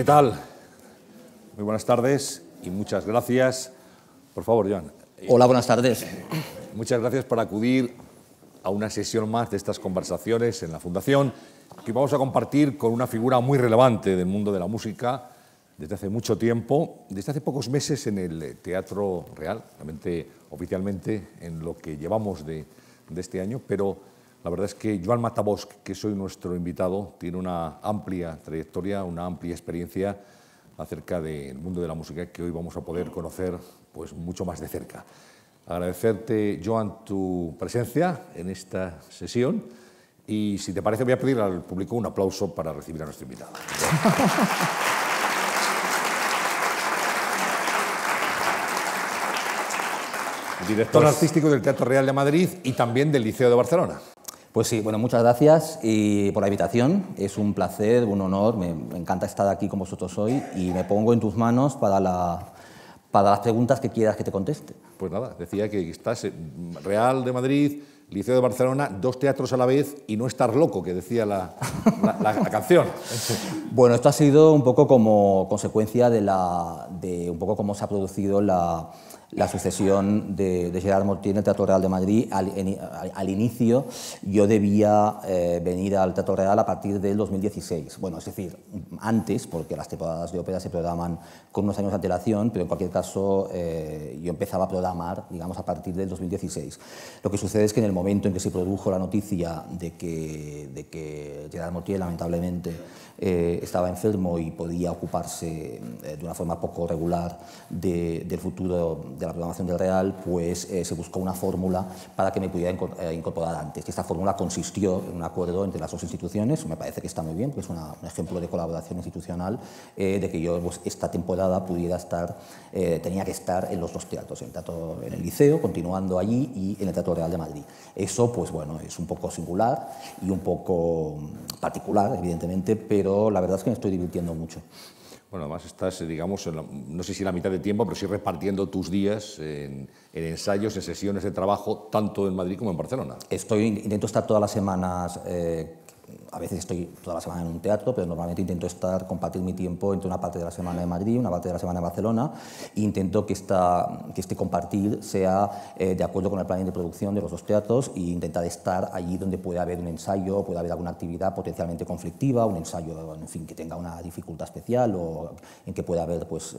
¿Qué tal? Muy buenas tardes y muchas gracias. Por favor, Joan. Hola, buenas tardes. Muchas gracias por acudir a una sesión más de estas conversaciones en la Fundación que vamos a compartir con una figura muy relevante del mundo de la música desde hace mucho tiempo, desde hace pocos meses en el Teatro Real, realmente oficialmente en lo que llevamos de, de este año, pero la verdad es que Joan Matabos, que soy nuestro invitado, tiene una amplia trayectoria, una amplia experiencia acerca del mundo de la música que hoy vamos a poder conocer pues, mucho más de cerca. Agradecerte, Joan, tu presencia en esta sesión y si te parece voy a pedir al público un aplauso para recibir a nuestro invitado. director artístico del Teatro Real de Madrid y también del Liceo de Barcelona. Pues sí, bueno, muchas gracias y por la invitación. Es un placer, un honor. Me, encanta estar aquí con vosotros hoy y me pongo en tus manos para, para las preguntas que quieras que te conteste. Pues nada, decía que estás Real de Madrid, Liceo de Barcelona, dos teatros a la vez y no estar loco, que decía la, canción. bueno, esto ha sido un poco como consecuencia de, la, de un poco cómo se ha producido la la sucesión de, Gerard Mortier en el Teatro Real de Madrid, al, inicio yo debía eh, venir al Teatro Real a partir del 2016. Bueno, es decir, antes, porque las temporadas de ópera se programan con unos años de antelación, pero en cualquier caso eh, yo empezaba a programar, digamos, a partir del 2016. Lo que sucede es que en el momento en que se produjo la noticia de que, de que Gerard Mortier lamentablemente eh, estaba enfermo y podía ocuparse eh, de una forma poco regular del futuro de la programación del Real, pues eh, se buscó una fórmula para que me pudiera incorporar antes. Esta fórmula consistió en un acuerdo entre las dos instituciones, me parece que está muy bien, que es un ejemplo de colaboración institucional, de que yo pues, esta temporada pudiera estar, tenía que estar en los dos teatros, en el, teatro, en el liceo, continuando allí y en el Teatro Real de Madrid. Eso, pues bueno, es un poco singular y un poco particular, evidentemente, pero la verdad es que me estoy divirtiendo mucho. Bueno, además estás, eh, digamos, no sé si la mitad de tiempo, pero sí repartiendo tus días en, ensayos, en sesiones de trabajo, tanto en Madrid como en Barcelona. Estoy, intento estar todas las semanas eh, a veces estoy toda la semana en un teatro, pero normalmente intento estar, compartir mi tiempo entre una parte de la semana en Madrid, una parte de la semana en Barcelona, e intento que, esta, que este compartir sea eh, de acuerdo con el plan de producción de los dos teatros e intentar estar allí donde pueda haber un ensayo, pueda haber alguna actividad potencialmente conflictiva, un ensayo en fin, que tenga una dificultad especial o en que pueda haber pues,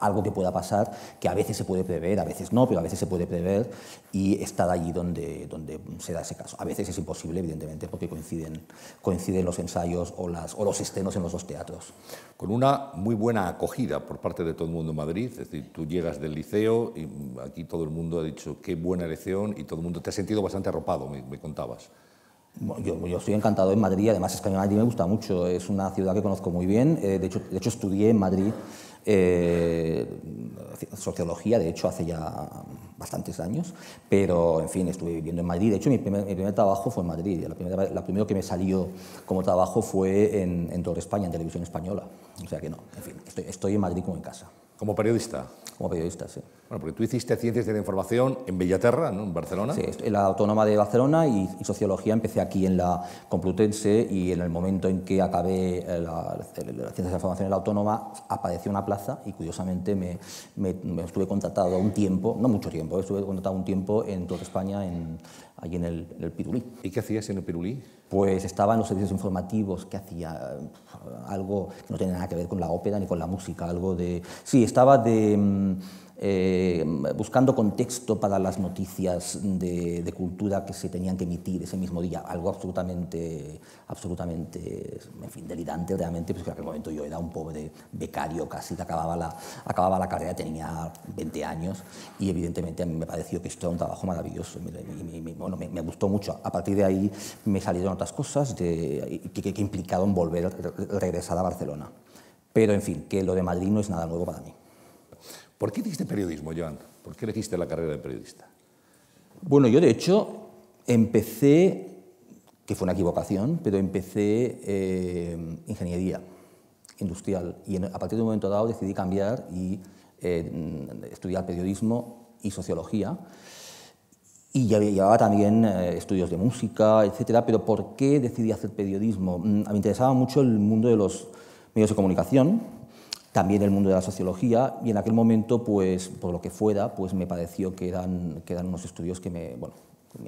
algo que pueda pasar, que a veces se puede prever, a veces no, pero a veces se puede prever y estar allí donde, donde se da ese caso. A veces es imposible, evidentemente, porque coinciden coinciden los ensayos o, las, o los escenos en los dos teatros. Con una muy buena acogida por parte de todo el mundo en Madrid, es decir, tú llegas del liceo y aquí todo el mundo ha dicho qué buena elección y todo el mundo te ha sentido bastante arropado, me, contabas. Yo, estoy encantado en Madrid, además es que a mí Madrid me gusta mucho, es una ciudad que conozco muy bien, eh, de, hecho, de hecho estudié en Madrid eh, sociología, de hecho, hace ya bastantes años, pero en fin, estuve viviendo en Madrid. De hecho, mi primer, primer trabajo fue en Madrid. La primera, primero que me salió como trabajo fue en, en España, en televisión española. O sea que no, en fin, estoy en Madrid como en casa. Como periodista. Como periodista, sí. Bueno, porque tú hiciste Ciencias de la Información en Bellaterra, ¿no? en Barcelona. Sí, en la Autónoma de Barcelona y, Sociología empecé aquí en la Complutense y en el momento en que acabé eh, la, Ciencias de la Información en la Autónoma apareció una plaza y curiosamente me, me estuve contratado un tiempo, no mucho tiempo, estuve contratado un tiempo en toda España en allí en el, el, Pirulí. ¿Y qué hacías en el Pirulí? Pues estaba en los servicios informativos, que hacía algo que no tenía nada que ver con la ópera ni con la música, algo de... Sí, estaba de mm, eh, buscando contexto para las noticias de, cultura que se tenían que emitir ese mismo día, algo absolutamente, absolutamente en fin, delirante realmente, porque pues en aquel momento yo era un pobre becario casi, acababa la, acababa la carrera, tenía 20 años y evidentemente a mí me pareció que esto era un trabajo maravilloso, y me, gustó mucho. A partir de ahí me salieron otras cosas de, que, que, que en volver, regresar a Barcelona. Pero en fin, que lo de Madrid no es nada nuevo para mí. ¿Por qué hiciste periodismo, Joan? ¿Por qué elegiste la carrera de periodista? Bueno, yo de hecho empecé, que fue una equivocación, pero empecé eh, ingeniería industrial y a partir de un momento dado decidí cambiar y eh, estudiar periodismo y sociología. Y llevaba también eh, estudios de música, etcétera, pero ¿por qué decidí hacer periodismo? Mm, me interesaba mucho el mundo de los medios de comunicación, también el mundo de la sociología y en aquel momento, pues, por lo que fuera, pues me pareció que eran, unos estudios que me, bueno,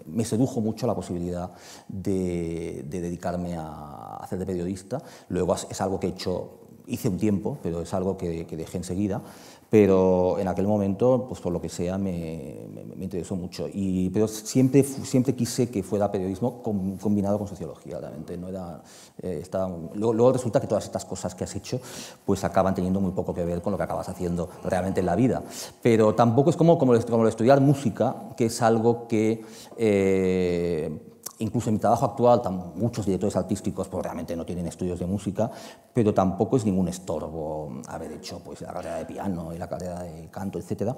me sedujo mucho la posibilidad de, de dedicarme a hacer de periodista. Luego es algo que he hecho hice un tiempo, pero es algo que, dejé enseguida, pero en aquel momento, pues por lo que sea, me, interesó mucho. Y, pero siempre, siempre quise que fuera periodismo combinado con sociología, realmente. No era, eh, estaba, luego, resulta que todas estas cosas que has hecho pues acaban teniendo muy poco que ver con lo que acabas haciendo realmente en la vida. Pero tampoco es como, como, como estudiar música, que es algo que... Eh, incluso en mi trabajo actual, muchos directores artísticos pues, realmente no tienen estudios de música, pero tampoco es ningún estorbo haber hecho pues, la carrera de piano y la carrera de canto, etc.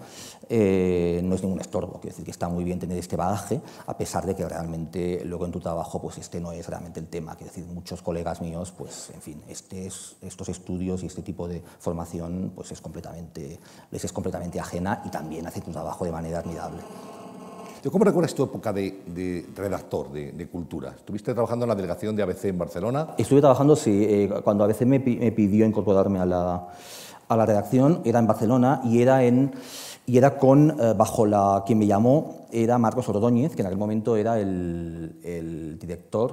Eh, no es ningún estorbo, quiero decir que está muy bien tener este bagaje, a pesar de que realmente luego en tu trabajo pues, este no es realmente el tema. Quiero decir, muchos colegas míos, pues, en fin, este estos estudios y este tipo de formación pues, es completamente, les es completamente ajena y también hacen tu trabajo de manera admirable. ¿Cómo recuerdas tu época de, redactor de, cultura? ¿Estuviste trabajando en la delegación de ABC en Barcelona? Estuve trabajando, sí. Eh, cuando ABC me, pidió incorporarme a la, a la redacción, era en Barcelona y era en y era con, eh, bajo la, quien me llamó, era Marcos Ordóñez, que en aquel momento era el, director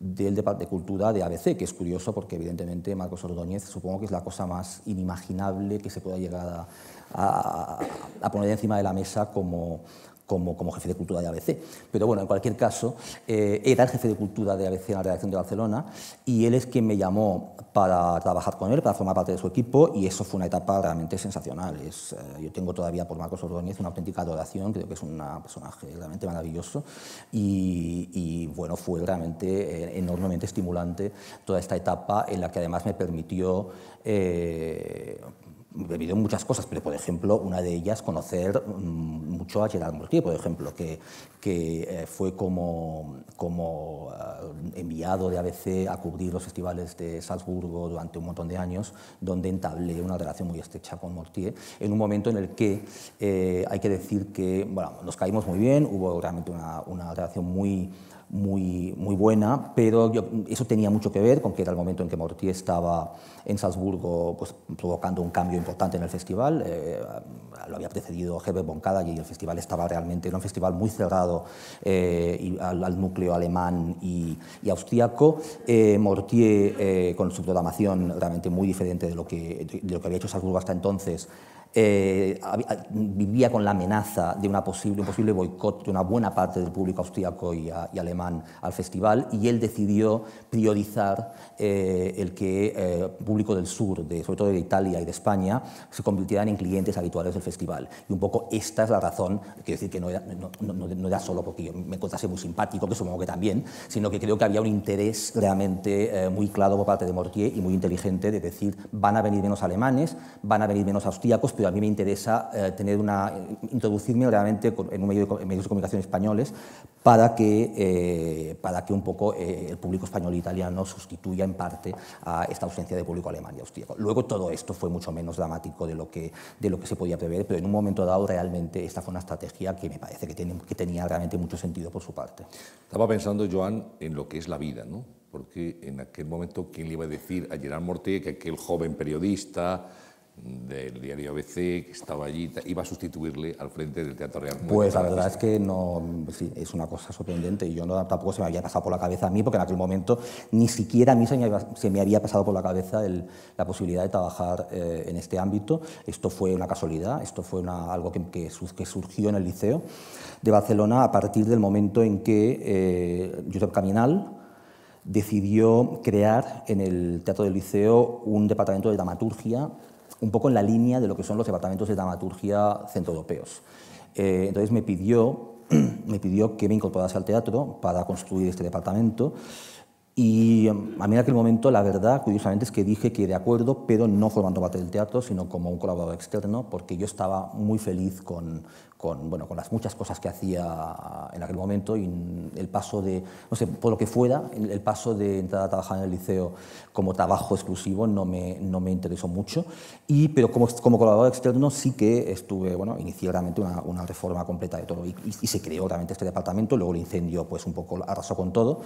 del Departamento de Cultura de ABC, que es curioso porque evidentemente Marcos Ordóñez supongo que es la cosa más inimaginable que se pueda llegar a poner encima de la mesa como, como, como jefe de cultura de ABC. Pero bueno, en cualquier caso, eh, era el jefe de cultura de ABC en la redacción de Barcelona y él es quien me llamó para trabajar con él, para formar parte de su equipo y eso fue una etapa realmente sensacional. Es, eh, yo tengo todavía por Marcos Ordóñez una auténtica adoración, creo que es un personaje realmente maravilloso y, bueno, fue realmente eh, enormemente estimulante toda esta etapa en la que además me permitió He vivido muchas cosas, pero por ejemplo, una de ellas conocer mm, mucho a Gerard Mortier, por ejemplo, que, que eh, fue como, como eh, enviado de ABC a cubrir los festivales de Salzburgo durante un montón de años, donde entablé una relación muy estrecha con Mortier, en un momento en el que eh, hay que decir que bueno, nos caímos muy bien, hubo realmente una, una relación muy muy, muy buena, pero eso tenía mucho que ver con que era el momento en que Mortier estaba en Salzburgo pues, provocando un cambio importante en el festival. Eh, eh, lo había precedido Herbert von y el festival estaba realmente, era un festival muy cerrado eh, al, núcleo alemán y, austriaco Mortier, con su programación realmente muy diferente de lo que, de lo que había hecho Salzburgo hasta entonces, eh, vivía con la amenaza de posible, un posible boicot de una buena parte del público austríaco y alemán al festival y él decidió priorizar eh, el que eh, público del sur, de, sobre todo de Italia y de España, se convirtieran en clientes habituales del festival. Y un poco esta es la razón, quiero decir que no era, solo porque yo me encontrase muy simpático, que supongo que también, sino que creo que había un interés realmente eh, muy claro por parte de Mortier y muy inteligente de decir, van a venir menos alemanes, van a venir menos austríacos, pero a mí me interesa eh, tener una, introducirme realmente en un medio medios de comunicación españoles para que, para que un poco el público español e italiano sustituya en parte a esta ausencia de público alemán y austríaco. Luego todo esto fue mucho menos dramático de lo que, de lo que se podía prever, pero en un momento dado realmente esta fue una estrategia que me parece que, que tenía realmente mucho sentido por su parte. Estaba pensando, Joan, en lo que es la vida, ¿no? Porque en aquel momento, ¿quién le iba a decir a Gerard Mortier que aquel joven periodista del diario ABC, que estaba allí, iba a sustituirle al frente del Teatro Real. pues la verdad es que no, es una cosa sorprendente. y Yo no, tampoco se me había pasado por la cabeza a mí, porque en aquel momento ni siquiera a mí se me había, pasado por la cabeza la posibilidad de trabajar eh, en este ámbito. Esto fue una casualidad, esto fue algo que, surgió en el Liceo de Barcelona a partir del momento en que eh, Josep Caminal decidió crear en el Teatro del Liceo un departamento de dramaturgia un poco en la línea de lo que son los departamentos de dramaturgia centroeuropeos. Eh, entonces me pidió, me pidió que me incorporase al teatro para construir este departamento. Y em, a mí en aquel momento, la verdad, curiosamente, es que dije que de acuerdo, pero no formando parte del teatro, sino como un colaborador externo, porque yo estaba muy feliz con, con, bueno, con las muchas cosas que hacía en aquel momento y el paso de, no sé, por lo que fuera, el paso de entrar a trabajar en el liceo como trabajo exclusivo no me, no me interesó mucho, y, pero como, como colaborador externo sí que estuve, bueno, inicié una, una reforma completa de todo y, se creó realmente este departamento, luego el incendio pues un poco arrasó con todo,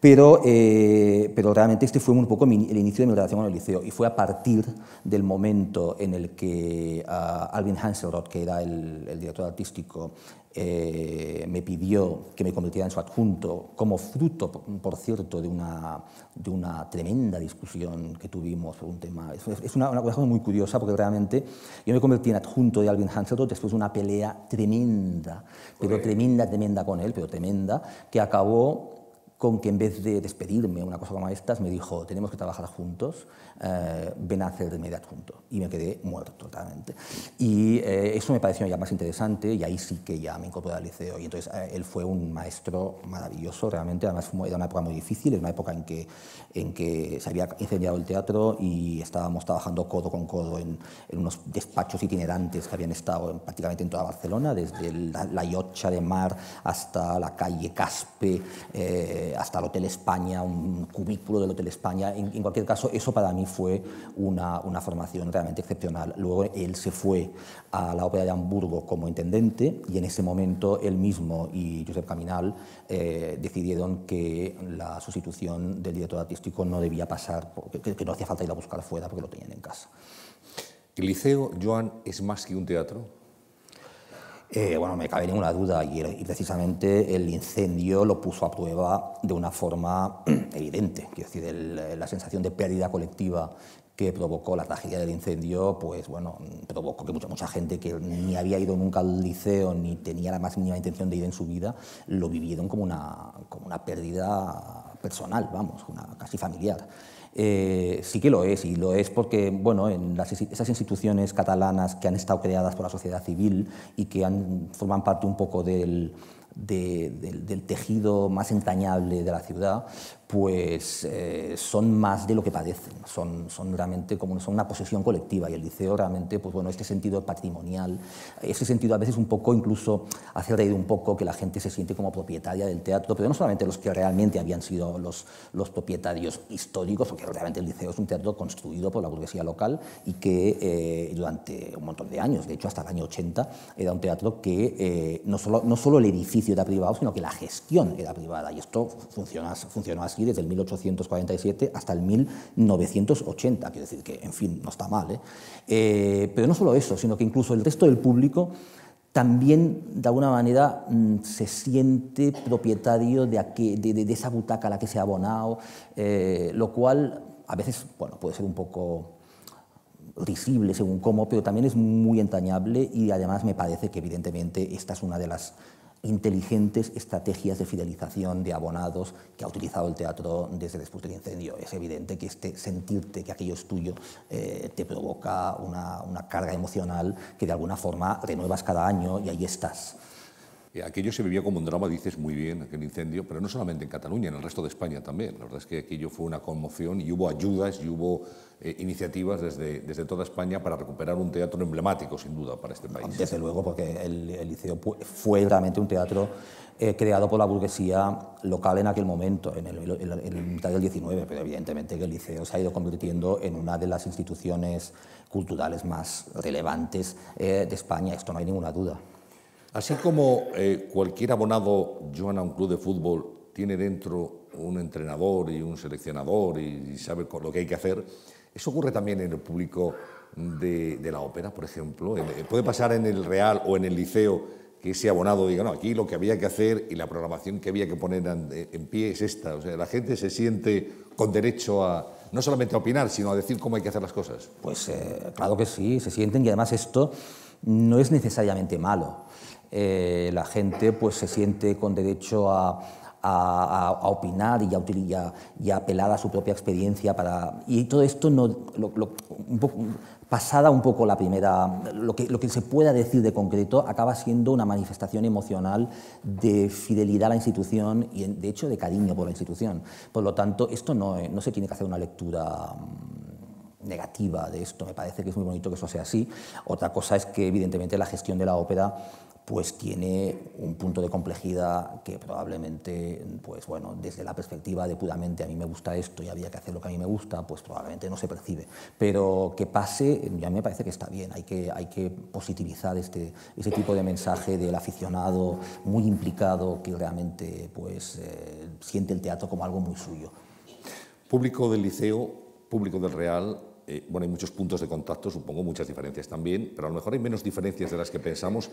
pero, eh, pero realmente este fue un poco el inicio de mi relación con el liceo y fue a partir del momento en el que ah, Alvin Hanselrod, que era el director artístico eh, me pidió que me convirtiera en su adjunto, como fruto, por cierto, de una, de una tremenda discusión que tuvimos por un tema. Es, una, cosa muy curiosa porque realmente yo me convertí en adjunto de Alvin Hanselrod después de una pelea tremenda, pero tremenda, tremenda con él, pero tremenda, que acabó con que en vez de despedirme, una cosa como estas, me dijo, tenemos que trabajar juntos, eh, ven a hacer de adjunto. Y me quedé muerto totalmente. Y eh, eso me pareció ya más interesante y ahí sí que ya me incorporé al liceo. Y entonces eh, él fue un maestro maravilloso, realmente. Además fue, era una época muy difícil, era una época en que, en que se había incendiado el teatro y estábamos trabajando codo con codo en, unos despachos itinerantes que habían estado prácticamente en toda Barcelona, desde la, Yocha de Mar hasta la calle Caspe, hasta el Hotel España, un cubículo del Hotel España. En, en cualquier caso, eso para mí fue una, formación realmente excepcional. Luego él se fue a la Ópera de Hamburgo como intendente y en ese momento él mismo y Josep Caminal eh, decidieron que la sustitución del director artístico no debía pasar, que, no hacía falta ir a buscar fuera porque lo tenían en casa. El Liceo, Joan, es más que un teatro. Eh, bueno, me cabe ninguna duda y, precisamente el incendio lo puso a prueba de una forma evidente. Quiero decir, la sensación de pérdida colectiva que provocó la tragedia del incendio, pues bueno, provocó que mucha, mucha gente que ni había ido nunca al liceo ni tenía la más mínima intención de ir en su vida, lo vivieron como una, como una pérdida personal, vamos, una, casi familiar. Eh, sí que lo es, y lo es porque bueno, en esas instituciones catalanas que han estado creadas por la sociedad civil y que forman parte un poco del, del, tejido más entrañable de la ciudad, pues eh, son más de lo que padecen, son, son realmente como son una posesión colectiva y el liceo realmente, pues bueno, este sentido patrimonial, ese sentido a veces un poco incluso hace reír un poco que la gente se siente como propietaria del teatro, pero no solamente los que realmente habían sido los, propietarios históricos, porque realmente el liceo es un teatro construido por la burguesía local y que eh, durante un montón de años, de hecho hasta el año 80, era un teatro que eh, no, solo, no solo el edificio era privado, sino que la gestión era privada y esto funcionaba funcionó así desde el 1847 hasta el 1980, quiero decir que, en fin, no está mal. ¿eh? ¿eh? pero no solo eso, sino que incluso el resto del público también de alguna manera mm, se siente propietario de, esa butaca a la que se ha abonado, eh, lo cual a veces bueno, puede ser un poco risible según cómo, pero también es muy entrañable y además me parece que evidentemente esta es una de las inteligentes estrategias de fidelización de abonados que ha utilizado el teatro desde después del incendio. Es evidente que este sentirte que aquello es tuyo eh, te provoca una, una carga emocional que de alguna forma renuevas cada año y ahí estás. Eh, aquello se vivió como un drama, dices muy bien, aquel incendio, pero no solamente en Cataluña, en el resto de España también. La verdad es que aquello fue una conmoción y hubo ayudas y hubo eh, iniciativas desde, desde toda España para recuperar un teatro emblemático, sin duda, para este país. Desde luego, porque el, Liceo fue realmente un teatro eh, creado por la burguesía local en aquel momento, en el, mitad del 19, pero evidentemente que el Liceo se ha ido convirtiendo en una de las instituciones culturales más relevantes de España, esto no hay ninguna duda. Así como eh, cualquier abonado joana a un club de fútbol tiene dentro un entrenador y un seleccionador y, sabe lo que hay que hacer, eso ocurre también en el público de, la ópera, por ejemplo. Eh, puede pasar en el Real o en el Liceo que ese abonado diga, no, aquí lo que había que hacer y la programación que había que poner eh, en, pie es esta. O sea, la gente se siente con derecho a, no solamente a opinar, sino a decir cómo hay que hacer las cosas. Pues claro que sí, se sienten y además esto no es necesariamente malo. Eh, la gente pues, se siente con derecho a, opinar y a, apelar a su propia experiencia para y todo esto no pasada un poco la primera lo que, lo que se pueda decir de concreto acaba siendo una manifestación emocional de fidelidad a la institución y de hecho de cariño por la institución por lo tanto esto no, eh, no se tiene que hacer una lectura mm, negativa de esto me parece que es muy bonito que eso sea así otra cosa es que evidentemente la gestión de la ópera pues tiene un punto de complejidad que probablemente, pues bueno, desde la perspectiva de puramente a mí me gusta esto y había que hacer lo que a mí me gusta, pues probablemente no se percibe. Pero que pase, ya me parece que está bien, hay que, hay que positivizar este, ese tipo de mensaje del aficionado muy implicado que realmente pues, eh, siente el teatro como algo muy suyo. Público del liceo, público del Real, eh, bueno, hay muchos puntos de contacto, supongo, muchas diferencias también, pero a lo mejor hay menos diferencias de las que pensamos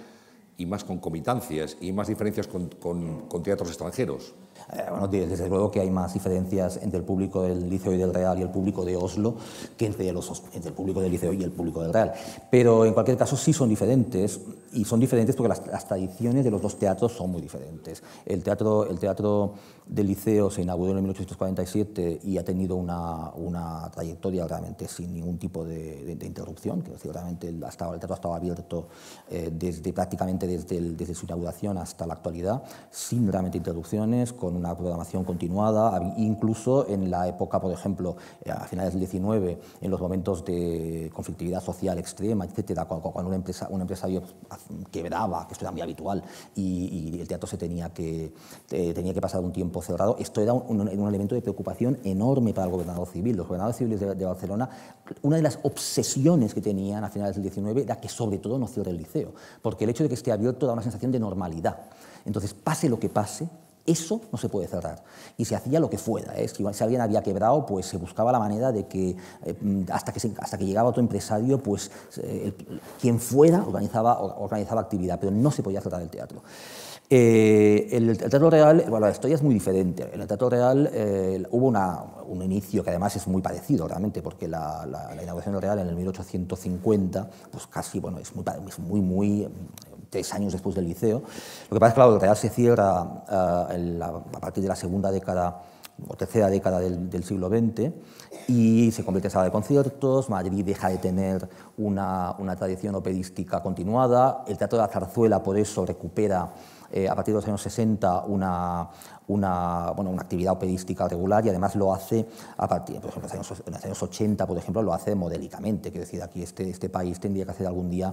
y más concomitancias y más diferencias con, teatros extranjeros. Eh, desde luego que hay más diferencias entre el público del Liceo y del Real y el público de Oslo que entre, los, entre el público del Liceo y el público del Real. Pero en cualquier caso sí son diferentes y son diferentes porque las, tradiciones de los dos teatros son muy diferentes. El teatro, el teatro del Liceo se inauguró en 1847 y ha tenido una, trayectoria realmente sin ningún tipo de, de, interrupción, realmente el, teatro ha estado abierto eh, desde, prácticamente desde, desde su inauguración hasta la actualidad, sin realmente interrupciones, con una programación continuada, incluso en la época, por ejemplo, eh, a finales del 19, en los momentos de conflictividad social extrema, etcétera, cuando una empresa, un empresario quebraba, que esto era muy habitual, y, el teatro se tenía que, tenía que pasar un tiempo cerrado, esto era un, elemento de preocupación enorme para el gobernador civil. Los gobernadores civiles de, de Barcelona, una de las obsesiones que tenían a finales del 19 era que sobre todo no cierre el liceo, porque el hecho de que esté abierto da una sensación de normalidad. Entonces, pase lo que pase, eso no se puede cerrar. Y se hacía lo que fuera. ¿eh? Si, alguien había quebrado, pues se buscaba la manera de que, eh, mm, hasta, que que llegaba otro empresario, pues eh, quien fuera organizaba, organizaba actividad, pero no se podía cerrar el teatro. el, Teatro Real, bueno, la historia es muy diferente. En el Teatro Real hubo un inicio que además es muy parecido realmente, porque la, inauguración del Real en el 1850, pues casi, bueno, es muy, es muy, muy tres años después del liceo. Lo que pasa es que la el Real se cierra eh, a partir de la segunda década o tercera década del, siglo XX y se convierte en sala de conciertos, Madrid deja de tener una, tradición operística continuada, el Teatro de la Zarzuela por eso recupera eh, a partir de los años 60 una, una, una actividad operística regular y además lo hace a partir, por pues, ejemplo, en los años, 80, por ejemplo, lo hace modélicamente, quiero decir, aquí este, este país tendría que hacer algún día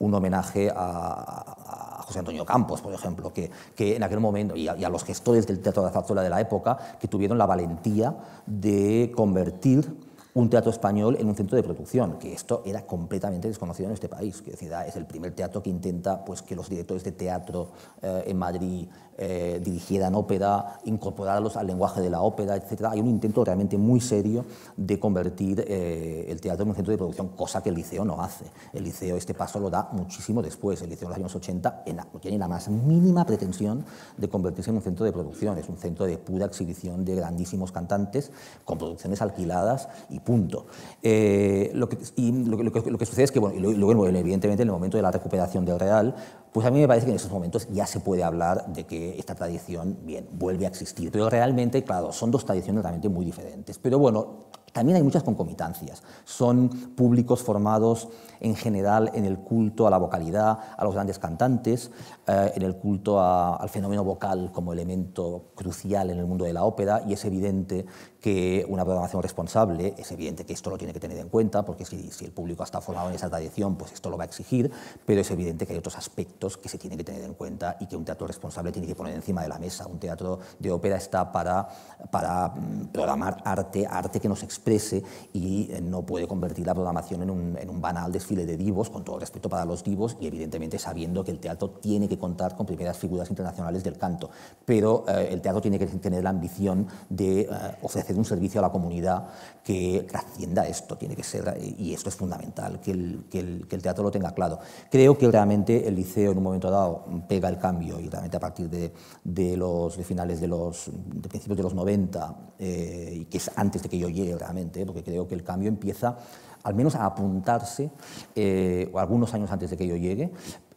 un homenaje a, José Antonio Campos, por ejemplo, que, en aquel momento, y a, los gestores del Teatro de la Zarzuela de la época, que tuvieron la valentía de convertir un teatro español en un centro de producción, que esto era completamente desconocido en este país. Que es el primer teatro que intenta pues, que los directores de teatro eh, en Madrid eh, dirigida en ópera, incorporarlos al lenguaje de la ópera, etc. Hay un intento realmente muy serio de convertir eh, el teatro en un centro de producción, cosa que el liceo no hace. El liceo este paso lo da muchísimo después. El liceo de los años 80 en no tiene la más mínima pretensión de convertirse en un centro de producción. Es un centro de pura exhibición de grandísimos cantantes con producciones alquiladas y punto. Eh, lo que, lo, que, sucede es que, bueno, luego, evidentemente, en el momento de la recuperación del Real, pues a mí me parece que en esos momentos ya se puede hablar de que esta tradición, bien, vuelve a existir. Pero realmente, claro, son dos tradiciones realmente muy diferentes. Pero bueno, también hay muchas concomitancias. Son públicos formados en general en el culto a la vocalidad, a los grandes cantantes, eh, en el culto al fenómeno vocal como elemento crucial en el mundo de la ópera, y es evidente que una programación responsable, es evidente que esto lo tiene que tener en cuenta, porque si, el público está formado en esa tradición, pues esto lo va a exigir, pero es evidente que hay otros aspectos que se tienen que tener en cuenta y que un teatro responsable tiene que poner encima de la mesa. Un teatro de ópera está para, para mm, programar arte, arte que nos exprese y eh, no puede convertir la programación en un, banal desfile de divos, con todo el respeto para los divos y evidentemente sabiendo que el teatro tiene que contar con primeras figuras internacionales del canto, pero eh, el teatro tiene que tener la ambición de eh, ofrecer de un servicio a la comunidad que trascienda esto, tiene que ser, y esto es fundamental, que el, teatro lo tenga claro. Creo que realmente el liceo en un momento dado pega el cambio y realmente a partir de, los finales de los de principios de los 90, eh, y que es antes de que yo llegue realmente, porque creo que el cambio empieza al menos a apuntarse eh, algunos años antes de que yo llegue,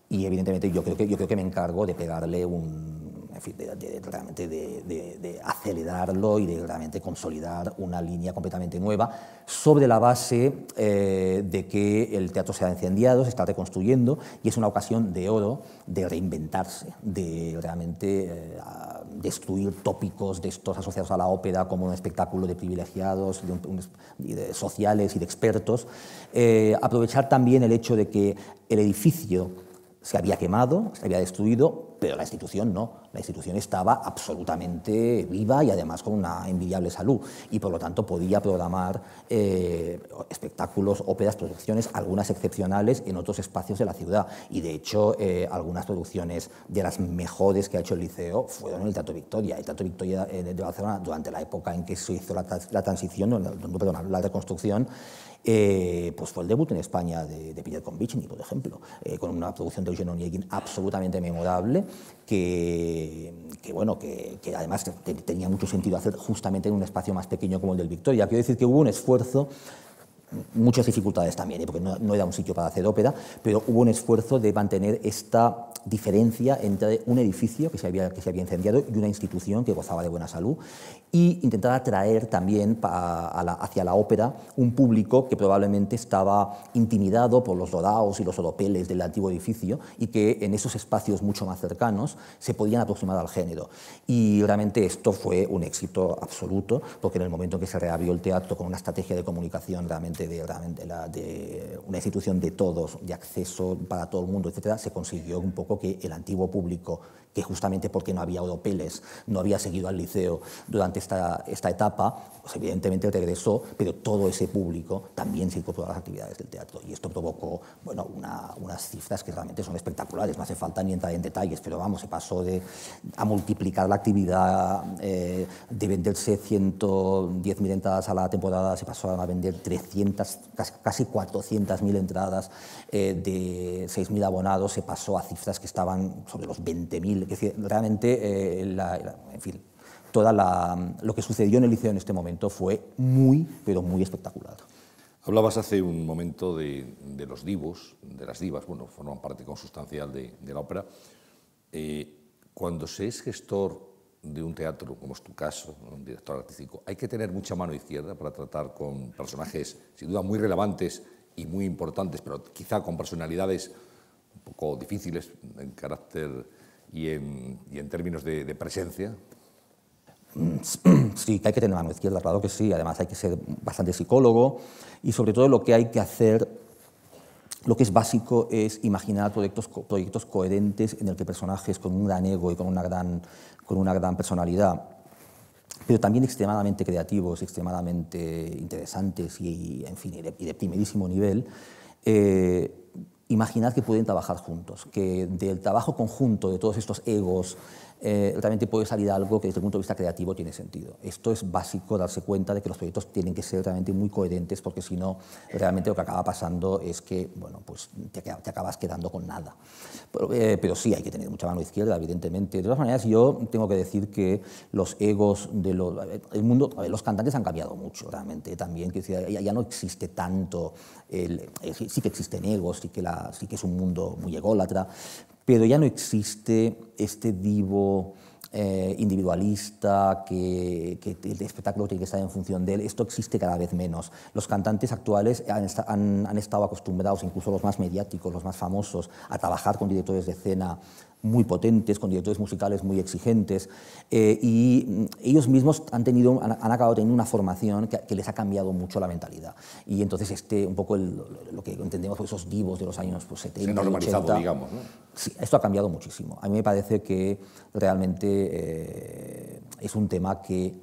y evidentemente yo creo yo creo que me encargo de pegarle un de, realmente de, acelerarlo y de realmente consolidar una línea completamente nueva sobre la base eh, de que el teatro se ha encendiado, se está reconstruyendo y es una ocasión de oro de reinventarse, de realmente eh, destruir tópicos de estos asociados a la ópera como un espectáculo de privilegiados, de, sociales y de expertos. Eh, aprovechar también el hecho de que el edificio se había quemado, se había destruido, pero la institución no. La institución estaba absolutamente viva y además con una envidiable salud y por lo tanto podía programar eh, espectáculos, óperas, producciones, algunas excepcionales en otros espacios de la ciudad. Y de hecho eh, algunas producciones de las mejores que ha hecho el liceo fueron en el Teatro Victoria. El Teatro Victoria eh, de Barcelona durante la época en que se hizo la, transición, perdón, la reconstrucción, eh, pues fue el debut en España de, Peter Convicini, por ejemplo, eh, con una producción de Eugenio Onegin absolutamente memorable, que, bueno, que, además tenía mucho sentido hacer justamente en un espacio más pequeño como el del Victoria. Quiero decir que hubo un esfuerzo muchas dificultades también, ¿eh? porque no, era un sitio para hacer ópera, pero hubo un esfuerzo de mantener esta diferencia entre un edificio que se había, que se había incendiado y una institución que gozaba de buena salud y intentar atraer también hacia la ópera un público que probablemente estaba intimidado por los dorados y los oropeles del antiguo edificio y que en esos espacios mucho más cercanos se podían aproximar al género. Y realmente esto fue un éxito absoluto, porque en el momento en que se reabrió el teatro con una estrategia de comunicación realmente de, de una institución de todos, de acceso para todo el mundo, etc., se consiguió un poco que el antiguo público que justamente porque no había peles no había seguido al liceo durante esta, esta etapa, pues evidentemente regresó, pero todo ese público también se incorporó a las actividades del teatro. Y esto provocó bueno, unas cifras que realmente son espectaculares. No hace falta ni entrar en detalles, pero vamos, se pasó de, a multiplicar la actividad, eh, de venderse 110.000 entradas a la temporada, se pasó a vender 300, casi 400.000 entradas, eh, de 6.000 abonados se pasó a cifras que estaban sobre los 20.000. Es realmente, eh, en fin, toda lo que sucedió en el liceo en este momento fue muy, pero muy espectacular. Hablabas hace un momento de, los divos, de las divas, bueno, forman parte consustancial de, de la ópera. Eh, cuando se es gestor de un teatro, como es tu caso, un director artístico, hay que tener mucha mano izquierda para tratar con personajes, sin duda, muy relevantes y muy importantes, pero quizá con personalidades un poco difíciles en carácter y en, términos de, de presencia, Sí, que hay que tener mano izquierda, claro que sí. Además hay que ser bastante psicólogo y sobre todo lo que hay que hacer, lo que es básico es imaginar proyectos, proyectos coherentes en el que personajes con un gran ego y con una gran, con una gran personalidad, pero también extremadamente creativos, extremadamente interesantes y, en fin, de, primerísimo nivel. Eh, imaginar que pueden trabajar juntos, que del trabajo conjunto de todos estos egos, realmente eh, puede salir algo que desde el punto de vista creativo tiene sentido. Esto es básico, darse cuenta de que los proyectos tienen que ser realmente muy coherentes, porque si no, realmente lo que acaba pasando es que, bueno, pues te, acabas quedando con nada. Eh, pero, sí, hay que tener mucha mano izquierda, evidentemente. De todas maneras, yo tengo que decir que los egos de los... El mundo, los cantantes han cambiado mucho, realmente, también. Que ya, no existe tanto... sí que existen egos, sí que, sí que es un mundo muy ególatra, pero ya no existe este divo eh, individualista, que, el espectáculo tiene que estar en función de él. Esto existe cada vez menos. Los cantantes actuales han estado acostumbrados, incluso los más mediáticos, los más famosos, a trabajar con directores de escena, muy potentes, con directores musicales muy exigentes, eh, y mm, ellos mismos han, tenido, han, acabado teniendo una formación que, les ha cambiado mucho la mentalidad. Y entonces este, un poco lo que entendemos por esos divos de los años 70, pues, Se 80, digamos. Sí, esto ha cambiado muchísimo. A mí me parece que realmente eh, es un tema que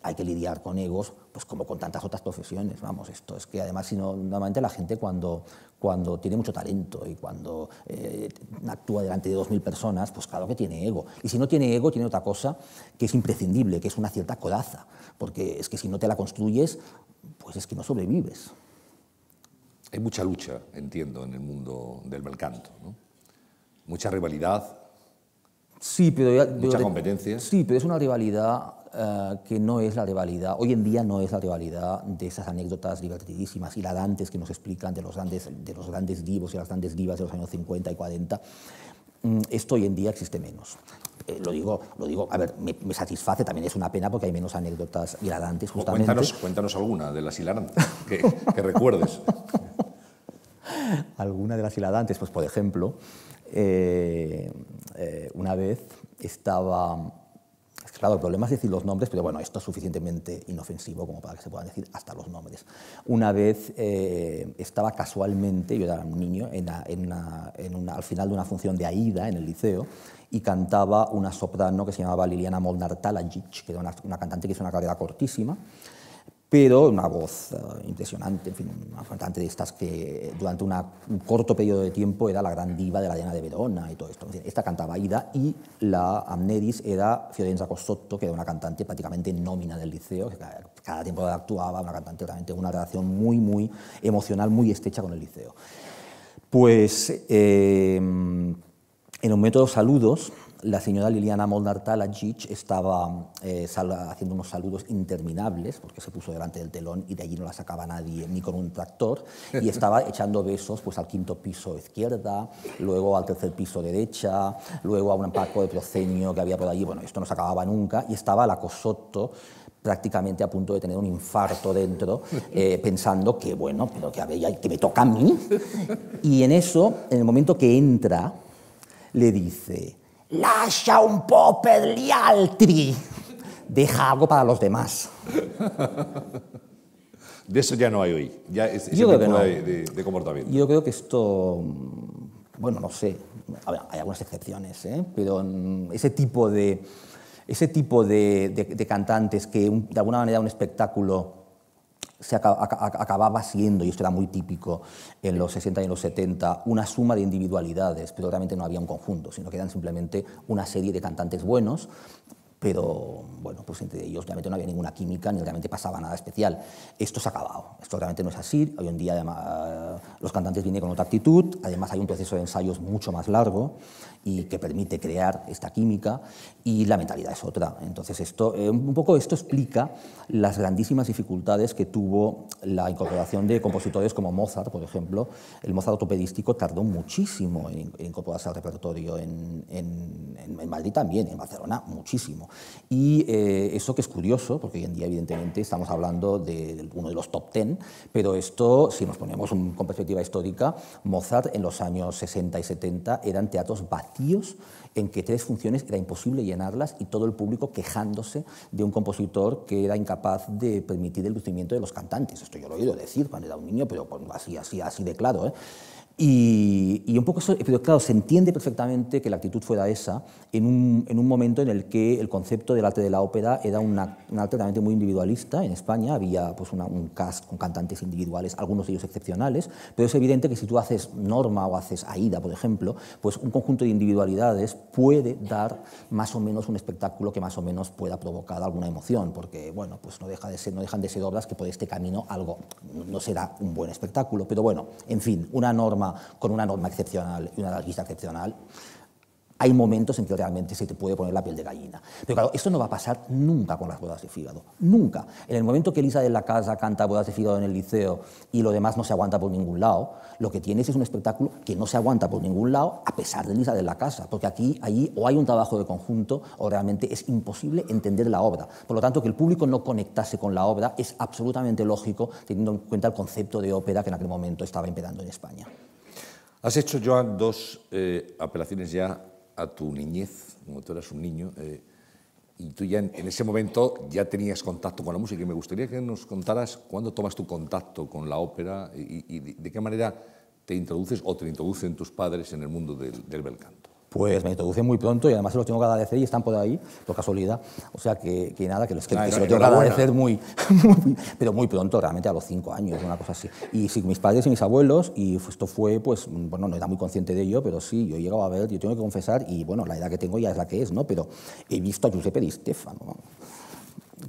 hay que lidiar con egos, pues como con tantas otras profesiones, vamos, esto es que además, sino normalmente la gente cuando, cuando tiene mucho talento y cuando eh, actúa delante de 2.000 personas, pues claro que tiene ego. Y si no tiene ego, tiene otra cosa que es imprescindible, que es una cierta codaza, porque es que si no te la construyes, pues es que no sobrevives. Hay mucha lucha, entiendo, en el mundo del canto, ¿no? Mucha rivalidad. Sí, pero... mucha competencia. Sí, pero es una rivalidad eh, que no es la rivalidad, hoy en día no es la rivalidad de esas anécdotas divertidísimas, y hiladantes que nos explican de los grandes, de los grandes divos y las grandes divas de los años 50 y 40. Mm, esto hoy en día existe menos. Eh, lo, digo, lo digo, a ver, me, satisface, también es una pena porque hay menos anécdotas hiladantes. Justamente. Cuéntanos, alguna de las hiladantes que, que recuerdes. alguna de las hiladantes, pues por ejemplo, eh, una vez estaba Claro, el problema es decir los nombres, pero bueno, esto es suficientemente inofensivo como para que se puedan decir hasta los nombres. Una vez eh, estaba casualmente, yo era un niño, en al final de una función de Aida en el liceo, y cantaba una soprano que se llamaba Liliana molnar que era una, una cantante que hizo una carrera cortísima, pero una voz eh, impresionante, en fin, una cantante de estas que durante un corto periodo de tiempo era la gran diva de la llena de Verona y todo esto. Esta cantaba Ida y la Amneris era Fiorenza Cosotto, que era una cantante prácticamente nómina del liceo, que cada, tiempo actuaba, una cantante realmente una relación muy, muy emocional, muy estrecha con el liceo. Pues eh, en un método de saludos, la señora Liliana Molnar-Talajic estaba eh, haciendo unos saludos interminables, porque se puso delante del telón y de allí no la sacaba nadie, ni con un tractor, y estaba echando besos pues, al quinto piso izquierda, luego al tercer piso derecha, luego a un empaco de proscenio que había por allí, bueno, esto no se acababa nunca, y estaba la Cosotto prácticamente a punto de tener un infarto dentro, eh, pensando que, bueno, pero que, a que me toca a mí. Y en eso, en el momento que entra, le dice, Lasha un poco per gli Deja algo para los demás. De eso ya no hay hoy. Ya es, Yo de, comportamiento. Yo creo que esto, mm, bueno, no sé. hay algunas excepciones, ¿eh? pero mm, ese tipo de, ese tipo de, cantantes que de alguna manera un espectáculo se acababa siendo, y esto era muy típico en los 60 y en los 70, una suma de individualidades, pero realmente no había un conjunto, sino que eran simplemente una serie de cantantes buenos, pero bueno, pues entre ellos realmente no había ninguna química ni realmente pasaba nada especial. Esto se ha acabado, esto realmente no es así, hoy en día los cantantes vienen con otra actitud, además hay un proceso de ensayos mucho más largo y que permite crear esta química y la mentalidad es otra. Entonces, esto, eh, un poco esto explica las grandísimas dificultades que tuvo la incorporación de compositores como Mozart, por ejemplo. El Mozart autopedístico tardó muchísimo en, incorporarse al repertorio, en, en, Madrid también, en Barcelona muchísimo. Y eh, eso que es curioso, porque hoy en día evidentemente estamos hablando de uno de los top ten, pero esto, si nos ponemos un, con perspectiva histórica, Mozart en los años 60 y 70 eran teatros vacíos en que tres funciones era imposible llenarlas y todo el público quejándose de un compositor que era incapaz de permitir el lucimiento de los cantantes. Esto yo lo he oído decir cuando era un niño, pero así, así, así de claro. ¿eh? Y, un poco eso, pero claro, se entiende perfectamente que la actitud fuera esa, en un, en un momento en el que el concepto del arte de la ópera era un arte realmente muy individualista. En España había pues, un cast con cantantes individuales, algunos de ellos excepcionales, pero es evidente que si tú haces Norma o haces Aida, por ejemplo, pues un conjunto de individualidades puede dar más o menos un espectáculo que más o menos pueda provocar alguna emoción, porque bueno, pues no, deja de ser, no dejan de ser obras que por este camino algo no será un buen espectáculo. Pero bueno, en fin, una norma con una norma excepcional y una lista excepcional, hay momentos en que realmente se te puede poner la piel de gallina. Pero claro, esto no va a pasar nunca con las bodas de Fígado, nunca. En el momento que Elisa de la Casa canta bodas de Fígado en el liceo y lo demás no se aguanta por ningún lado, lo que tienes es un espectáculo que no se aguanta por ningún lado a pesar de Elisa de la Casa, porque aquí, allí o hay un trabajo de conjunto o realmente es imposible entender la obra. Por lo tanto, que el público no conectase con la obra es absolutamente lógico teniendo en cuenta el concepto de ópera que en aquel momento estaba imperando en España. Has hecho, Joan, dos eh, apelaciones ya a tu niñez, como tú eras un niño, eh, y tú ya en, ese momento ya tenías contacto con la música. Y me gustaría que nos contaras cuándo tomas tu contacto con la ópera y, de qué manera te introduces o te introducen tus padres en el mundo del bel canto pues me introduce muy pronto y además se los tengo que agradecer y están por ahí, por casualidad. O sea que, nada, que, los, que, se los tengo que agradecer muy, pero muy pronto, realmente a los cinco años, una cosa así. Y sí, mis padres y mis abuelos, y esto fue, pues, bueno, no era muy consciente de ello, pero sí, yo he llegado a ver, yo tengo que confesar, y bueno, la edad que tengo ya es la que es, ¿no? Pero he visto a Giuseppe y Stefano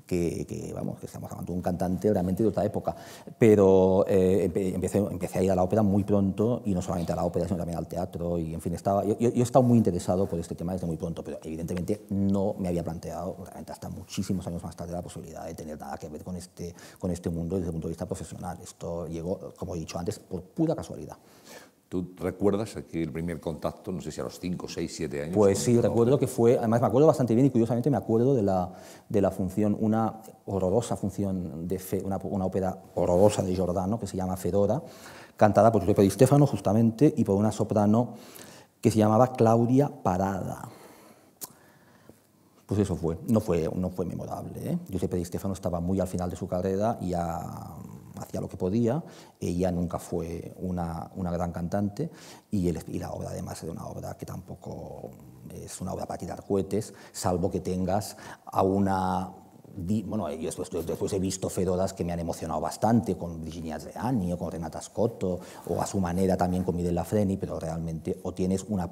que, vamos, que estamos hablando de un cantante realmente de otra época. Pero eh, empecé, empecé, a ir a la ópera muy pronto, y no solamente a la ópera, sino también al teatro, y en fin, estaba, yo, he estado muy interesado por este tema desde muy pronto, pero evidentemente no me había planteado, realmente hasta muchísimos años más tarde, la posibilidad de tener nada que ver con este, con este mundo desde el punto de vista profesional. Esto llegó, como he dicho antes, por pura casualidad. ¿Tú recuerdas aquí el primer contacto, no sé si a los 5, 6, 7 años? Pues sí, recuerdo que fue, además me acuerdo bastante bien y curiosamente me acuerdo de la, de la función, una horrorosa función de fe, una, ópera horrorosa de Giordano que se llama Fedora, cantada por Giuseppe Di Stefano justamente y por una soprano que se llamaba Claudia Parada. Pues eso fue, no fue, no fue memorable. ¿eh? Giuseppe Di Stefano estaba muy al final de su carrera y a hacía lo que podía, ella nunca fue una, gran cantante y, el, y, la obra además era una obra que tampoco es una obra para tirar cohetes, salvo que tengas a una... Bueno, yo después, he visto fedoras que me han emocionado bastante, con Virginia Treani o con Renata Scotto, o a su manera también con Mirella Freni, pero realmente o tienes una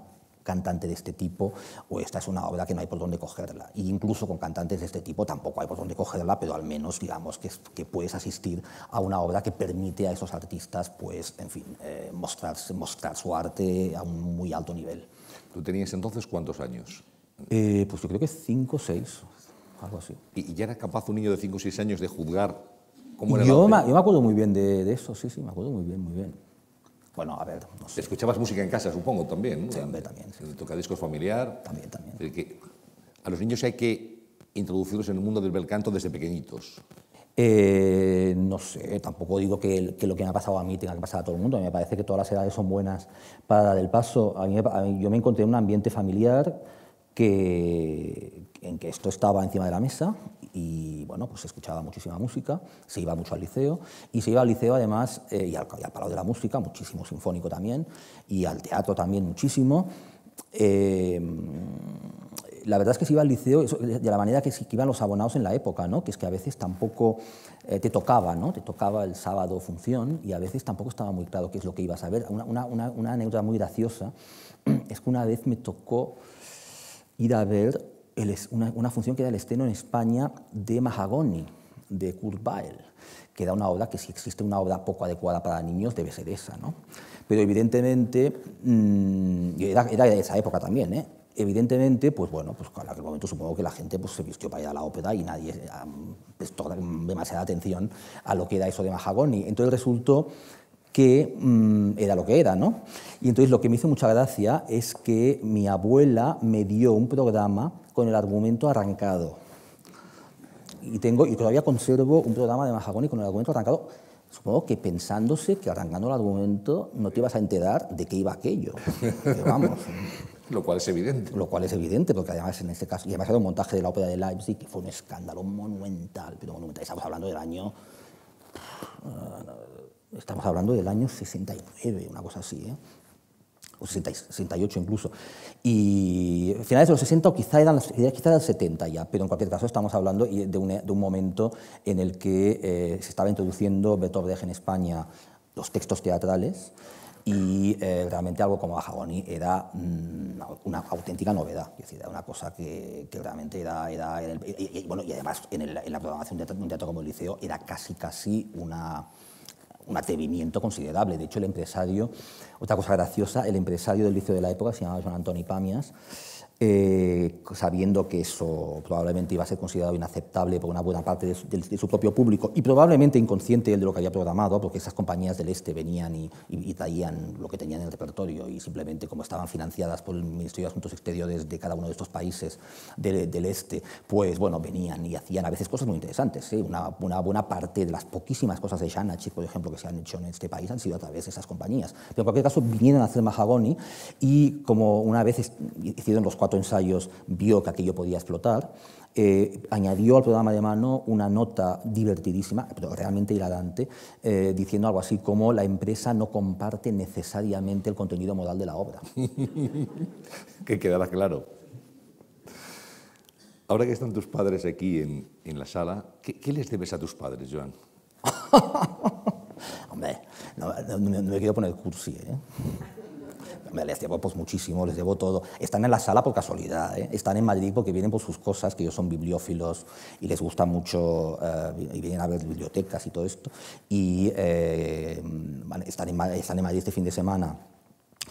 cantante de este tipo, o esta es una obra que no hay por dónde cogerla. E incluso con cantantes de este tipo tampoco hay por dónde cogerla, pero al menos digamos que, puedes asistir a una obra que permite a esos artistas, pues, en fin, eh, mostrar, su arte a un muy alto nivel. ¿Tú tenías entonces cuántos años? Eh, pues yo creo que cinco o seis, algo así. ¿Y ya era capaz un niño de cinco o seis años de juzgar cómo era yo, me, yo me acuerdo muy bien de eso, sí, sí, me acuerdo muy bien, muy bien. Bueno, a ver. No sé. Escuchabas música en casa, supongo, también. ¿no? Sí, también. Sí. tocadiscos familiar. También, también. Que a los niños hay que introducirlos en el mundo del bel canto desde pequeñitos. Eh, no sé, tampoco digo que, lo que me ha pasado a mí tenga que pasar a todo el mundo. Me parece que todas las edades son buenas para dar el paso. yo me encontré en un ambiente familiar que, en que esto estaba encima de la mesa y bueno, pues escuchaba muchísima música, se iba mucho al liceo y se iba al liceo además eh, y, al, y, de la Música, muchísimo sinfónico también y al teatro también muchísimo. Em, la verdad es que se iba al liceo de la manera que, iban los abonados en la época, ¿no? que es que a veces tampoco eh, te tocaba, ¿no? te tocaba el sábado función y a veces tampoco estaba muy claro qué es lo que ibas a ver. Una, una, una, una anécdota muy graciosa es que una vez me tocó ir a ver una, función que da el estreno en España de Mahagoni, de Kurt Weill, que da una obra que si existe una obra poco adecuada para niños debe ser esa. ¿no? Pero evidentemente, mm, era, de esa época también, ¿eh? evidentemente, pues bueno, pues en aquel momento supongo que la gente pues, se vistió para ir a la ópera y nadie prestó demasiada atención a lo que era eso de Mahagoni. Entonces resultó que mm, era lo que era, ¿no? Y entonces lo que me hizo mucha gracia es que mi abuela me dio un programa con el argumento arrancado. Y, tengo, y todavía conservo un programa de y con el argumento arrancado, supongo que pensándose que arrancando el argumento no te ibas a enterar de qué iba aquello. Lo cual es evidente. Lo cual es evidente, porque además en este caso, y además era un montaje de la ópera de Leipzig que fue un escándalo monumental, pero monumental. Estamos hablando del año. Ah, estamos hablando del año 69, una cosa así, ¿eh? 68 incluso. Y finales de los 60 o quizá eran las 70 ya, pero en cualquier caso estamos hablando de un, de un momento en el que eh, se estaba introduciendo Beethoven en España los textos teatrales y eh, realmente algo como Bajagoni era mm, una auténtica novedad, es decir, era una cosa que, que realmente era, era y, bueno, y además en, en la programación de un teatro como el liceo era casi casi una un atrevimiento considerable. De hecho, el empresario, otra cosa graciosa, el empresario del liceo de la época se llamaba Juan Antonio Pamias eh, sabiendo que eso probablemente iba a ser considerado inaceptable por una buena parte de su, propio público y probablemente inconsciente de lo que había programado, porque esas compañías del Este venían y, traían lo que tenían en el repertorio y simplemente como estaban financiadas por el Ministerio de Asuntos Exteriores de cada uno de estos países del, Este, pues bueno, venían y hacían a veces cosas muy interesantes. ¿eh? Una, una, buena parte de las poquísimas cosas de Shanachik, por ejemplo, que se han hecho en este país han sido a través de esas compañías. Pero en cualquier caso vinieron a hacer Mahagoni y como una vez hicieron los cuatro ensayos vio que aquello podía explotar. Eh, añadió al programa de mano una nota divertidísima, pero realmente hilarante, eh, diciendo algo así como la empresa no comparte necesariamente el contenido modal de la obra. que quedara claro. Ahora que están tus padres aquí en, en la sala, ¿qué, les debes a tus padres, Joan? Hombre, no, no, me quiero poner cursi, ¿eh? les debo pues, muchísimo, les debo todo. Están en la sala por casualidad, ¿eh? están en Madrid porque vienen por sus cosas, que ellos son bibliófilos y les gusta mucho, eh, y vienen a ver bibliotecas y todo esto. Y eh, están, están en Madrid este fin de semana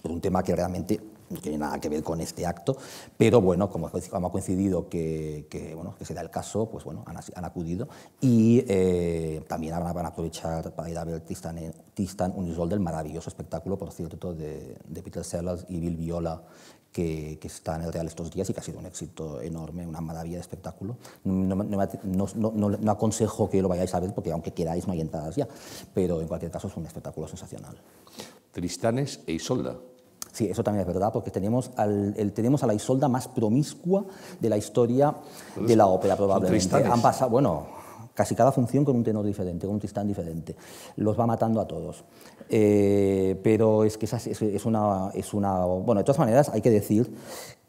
por un tema que realmente no tiene nada que ver con este acto, pero bueno, como ha coincidido que, bueno, que se da el caso, pues bueno, han, acudido y eh, también van a aprovechar para ir a ver Tristan, y Unisol del maravilloso espectáculo, por cierto, de, Peter Sellers y Bill Viola, que, está en el Real estos días y que ha sido un éxito enorme, una maravilla de espectáculo. No, aconsejo que lo vayáis a ver porque aunque queráis no ya, pero en cualquier caso es un espectáculo sensacional. Tristanes e Isolda. Sí, eso también es verdad, porque tenemos, a la Isolda más promiscua de la historia de la ópera, probablemente. Han pasado, bueno, casi cada función con un tenor diferente, con un tristán diferente. Los va matando a todos. Eh, pero es que es, una, es una... Bueno, de todas maneras, hay que decir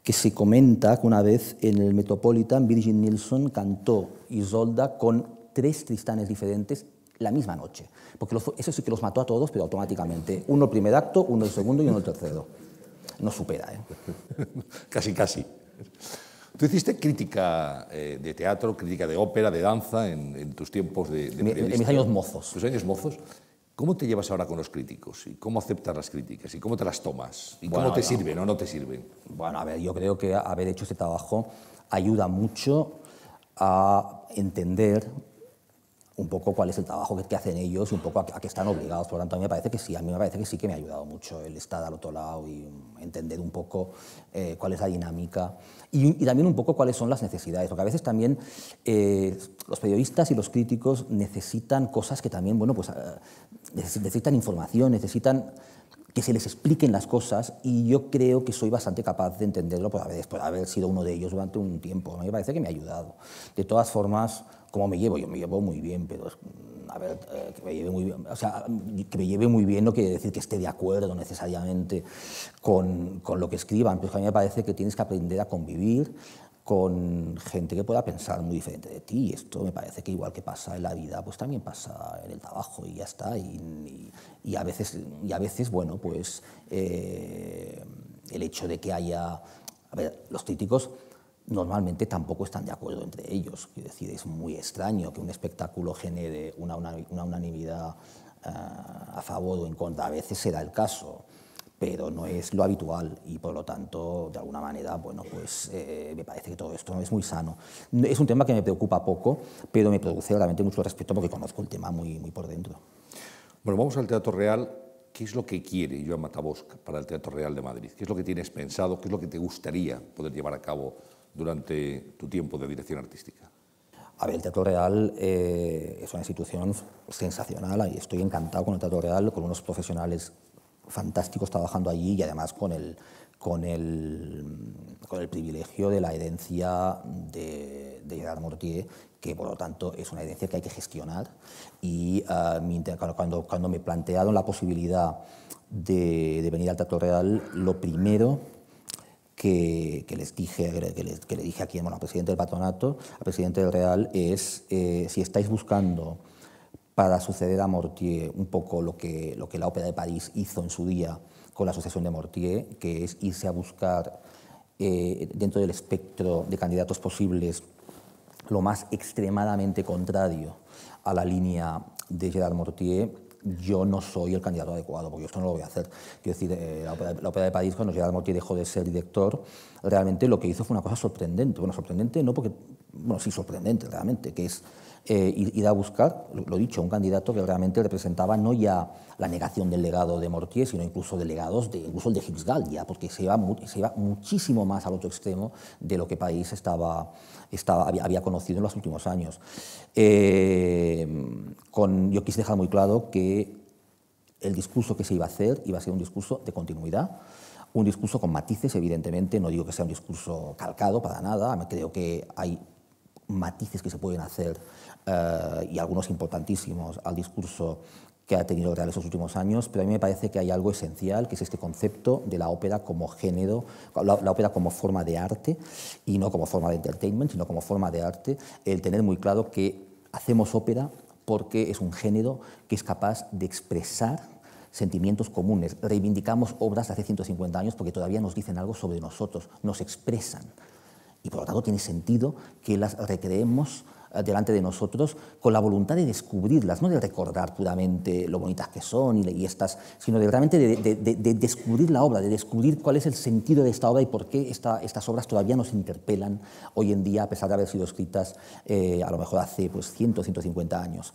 que se comenta que una vez en el Metropolitan Virgin Nilsson cantó Isolda con tres tristanes diferentes la misma noche. Porque eso sí que los mató a todos, pero automáticamente. Uno el primer acto, uno el segundo y uno el tercero. No supera, ¿eh? casi, casi. Tú hiciste crítica eh, de teatro, crítica de ópera, de danza en, tus tiempos de, de En mis años mozos. ¿Tus años mozos? ¿Cómo te llevas ahora con los críticos? ¿Y cómo aceptas las críticas? ¿Y cómo te las tomas? ¿Y cómo te sirven o no te sirven? Bueno, a ver, yo creo que haber hecho este trabajo ayuda mucho a entender un poco cuál es el trabajo que, que hacen ellos y un poco a, qué están obligados. Por lo tanto, a mí me parece que sí, a mí me parece que sí que me ha ayudado mucho el estar al otro lado y entender un poco eh, cuál es la dinámica y, también un poco cuáles son las necesidades, porque a veces también eh, los periodistas y los críticos necesitan cosas que también, bueno, pues eh, necesitan información, necesitan que se les expliquen las cosas y yo creo que soy bastante capaz de entenderlo por pues, por pues, haber sido uno de ellos durante un tiempo. A mí me parece que me ha ayudado. De todas formas, ¿Cómo me llevo? Yo me llevo muy bien, pero mm, a ver, eh, que me lleve muy bien, o sea, que me lleve muy bien no quiere decir que esté de acuerdo necesariamente con, lo que escriban, pero a mí me parece que tienes que aprender a convivir con gente que pueda pensar muy diferente de ti. Y esto me parece que igual que pasa en la vida, pues también pasa en el trabajo y ya está. Y, a, veces, y a veces, bueno, pues eh, el hecho de que haya... A ver, los críticos normalmente tampoco están de acuerdo entre ellos. Quiero decir, es muy extraño que un espectáculo genere una, unanimidad eh, a favor o en contra. A veces será el caso, pero no es lo habitual y por lo tanto, de alguna manera, bueno, pues eh, me parece que todo esto no es muy sano. Es un tema que me preocupa poco, pero me produce realmente mucho respeto porque conozco el tema muy, muy por dentro. Bueno, vamos al Teatro Real. ¿Qué es lo que quiere Joan Matabosca para el Teatro Real de Madrid? ¿Qué es lo que tienes pensado? ¿Qué es lo que te gustaría poder llevar a cabo durante tu tiempo de dirección artística? A ver, el Teatro Real eh, es una institución sensacional y estoy encantado con el Teatro Real, con unos profesionales fantásticos trabajando allí y además con el, con con el privilegio de la herencia de, Gerard Mortier, que por lo tanto es una herencia que hay que gestionar. Y ah, cuando, cuando me plantearon la posibilidad de venir al Teatro Real, lo primero que, les dije, que, le dije aquí bueno, al presidente del patronato, al presidente del Real, es eh, si estáis buscando para suceder a Mortier un poco lo que, lo que la Ópera de París hizo en su día con la Asociación de Mortier, que es irse a buscar eh, dentro del espectro de candidatos posibles lo más extremadamente contrario a la línea de Gerard Mortier, yo no soy el candidato adecuado, porque yo esto no lo voy a hacer. Quiero decir, eh, la, Opera de París, cuando Gerard Mortier dejó de ser director, realmente lo que hizo fue una cosa sorprendente. Bueno, sorprendente no porque, bueno, sí, sorprendente realmente, que es eh, ir a buscar, lo dicho, un candidato que realmente representaba no ya la negación del legado de Mortier, sino incluso de legados, de, incluso el de Higgs ya, porque se iba, se iba, muchísimo más al otro extremo de lo que país estaba, estaba, había, conocido en los últimos años. Eh, con, yo quise dejar muy claro que el discurso que se iba a hacer iba a ser un discurso de continuidad, un discurso con matices, evidentemente, no digo que sea un discurso calcado para nada, creo que hay matices que se pueden hacer eh, y algunos importantísimos al discurso que ha tenido Real esos últimos años, pero a mí me parece que hay algo esencial, que es este concepto de la ópera como género, la, la, ópera como forma de arte, y no como forma de entertainment, sino como forma de arte, el tener muy claro que hacemos ópera porque es un género que es capaz de expresar sentimientos comunes. Reivindicamos obras de hace 150 años porque todavía nos dicen algo sobre nosotros, nos expresan y por lo tanto tiene sentido que las recreemos eh, delante de nosotros con la voluntad de descubrirlas, no de recordar puramente lo bonitas que son y, estas, sino de realmente de, descubrir la obra, de descubrir cuál es el sentido de esta obra y por qué estas obras todavía nos interpelan hoy en día, a pesar de haber sido escritas eh, a lo mejor hace pues, 100, 150 años.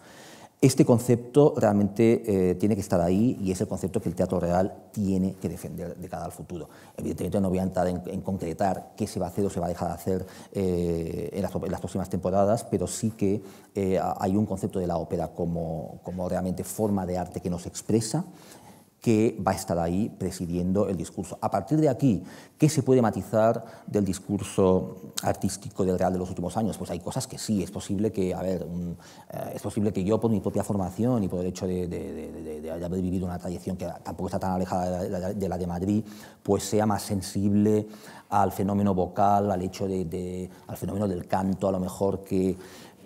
Este concepto realmente eh, tiene que estar ahí y es el concepto que el teatro real tiene que defender de cara al futuro. Evidentemente no voy a entrar en, concretar qué se va a hacer o se va a dejar de hacer eh, en, las, próximas temporadas, pero sí que eh, hay un concepto de la ópera como realmente forma de arte que nos expresa que va a estar ahí presidiendo el discurso. A partir de aquí, ¿qué se puede matizar del discurso artístico del Real de los últimos años? Pues hay cosas que sí, es posible que, a ver, eh, es posible que yo por mi propia formación y por el hecho de, haber vivido una tradición que tampoco está tan alejada de la de, Madrid, pues sea más sensible al fenómeno vocal, al hecho de, al fenómeno del canto, a lo mejor que,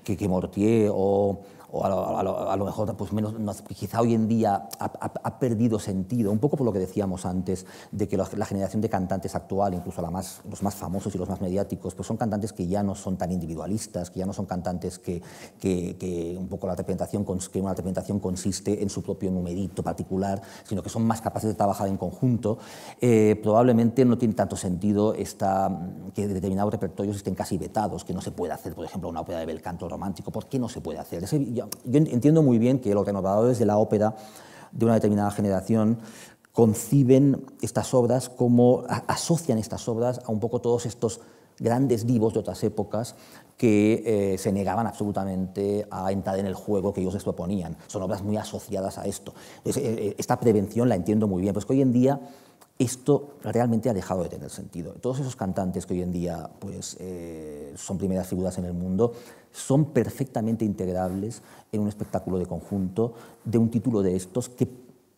que, que Mortier o a lo, mejor pues menos, quizá hoy en día ha, perdido sentido, un poco por lo que decíamos antes, de que la, generación de cantantes actual, incluso la más, los más famosos y los más mediáticos, pues son cantantes que ya no son tan individualistas, que ya no son cantantes que, que, un poco la representación, que una interpretación consiste en su propio numerito particular, sino que son más capaces de trabajar en conjunto, eh, probablemente no tiene tanto sentido esta, que determinados repertorios estén casi vetados, que no se puede hacer, por ejemplo, una ópera de bel canto romántico, ¿por qué no se puede hacer? Ese, yo entiendo muy bien que los renovadores de la ópera de una determinada generación conciben estas obras como asocian estas obras a un poco todos estos grandes vivos de otras épocas que eh, se negaban absolutamente a entrar en el juego que ellos les proponían. Son obras muy asociadas a esto. Eh, eh, esta prevención la entiendo muy bien, pues que hoy en día esto realmente ha dejado de tener sentido. Todos esos cantantes que hoy en día pues, eh, son primeras figuras en el mundo son perfectamente integrables en un espectáculo de conjunto de un título de estos que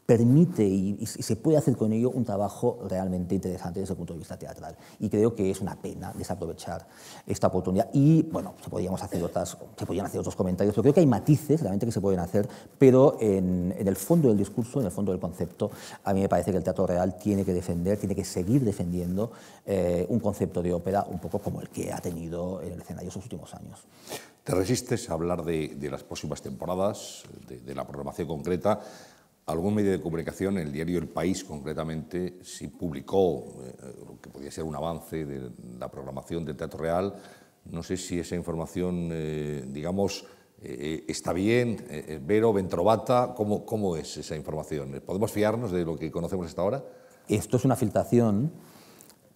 permite y, se puede hacer con ello un trabajo realmente interesante desde el punto de vista teatral. Y creo que es una pena desaprovechar esta oportunidad. Y bueno, se, hacer otras, se podrían hacer otros comentarios, pero creo que hay matices realmente que se pueden hacer, pero en, el fondo del discurso, en el fondo del concepto, a mí me parece que el teatro real tiene que defender, tiene que seguir defendiendo eh, un concepto de ópera un poco como el que ha tenido en el escenario sus últimos años. ¿Te resistes a hablar de, las próximas temporadas, de, de la programación concreta? algún medio de comunicación, el diario El País concretamente, si publicó eh, lo que podía ser un avance de la programación del Teatro Real. No sé si esa información, eh, digamos, eh, está bien, es Vero, ventrobata, ¿cómo, ¿cómo es esa información? ¿Podemos fiarnos de lo que conocemos hasta ahora? Esto es una filtración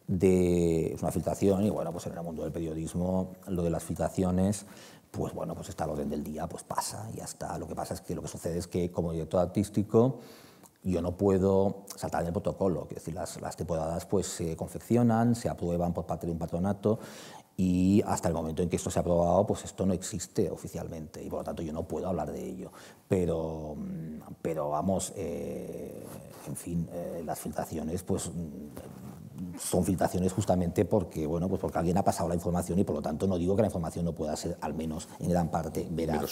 de es una filtración y bueno, pues en el mundo del periodismo lo de las filtraciones pues bueno, pues está el orden del día, pues pasa y ya está. Lo que pasa es que lo que sucede es que como director artístico yo no puedo saltar en el protocolo, es decir, las, las temporadas pues se confeccionan, se aprueban por parte de un patronato y hasta el momento en que esto se ha aprobado, pues esto no existe oficialmente y por lo tanto yo no puedo hablar de ello. Pero, pero vamos, eh, en fin, eh, las filtraciones pues son filtraciones justamente porque, bueno, pues porque alguien ha pasado la información y por lo tanto no digo que la información no pueda ser, al menos en gran parte, veraz.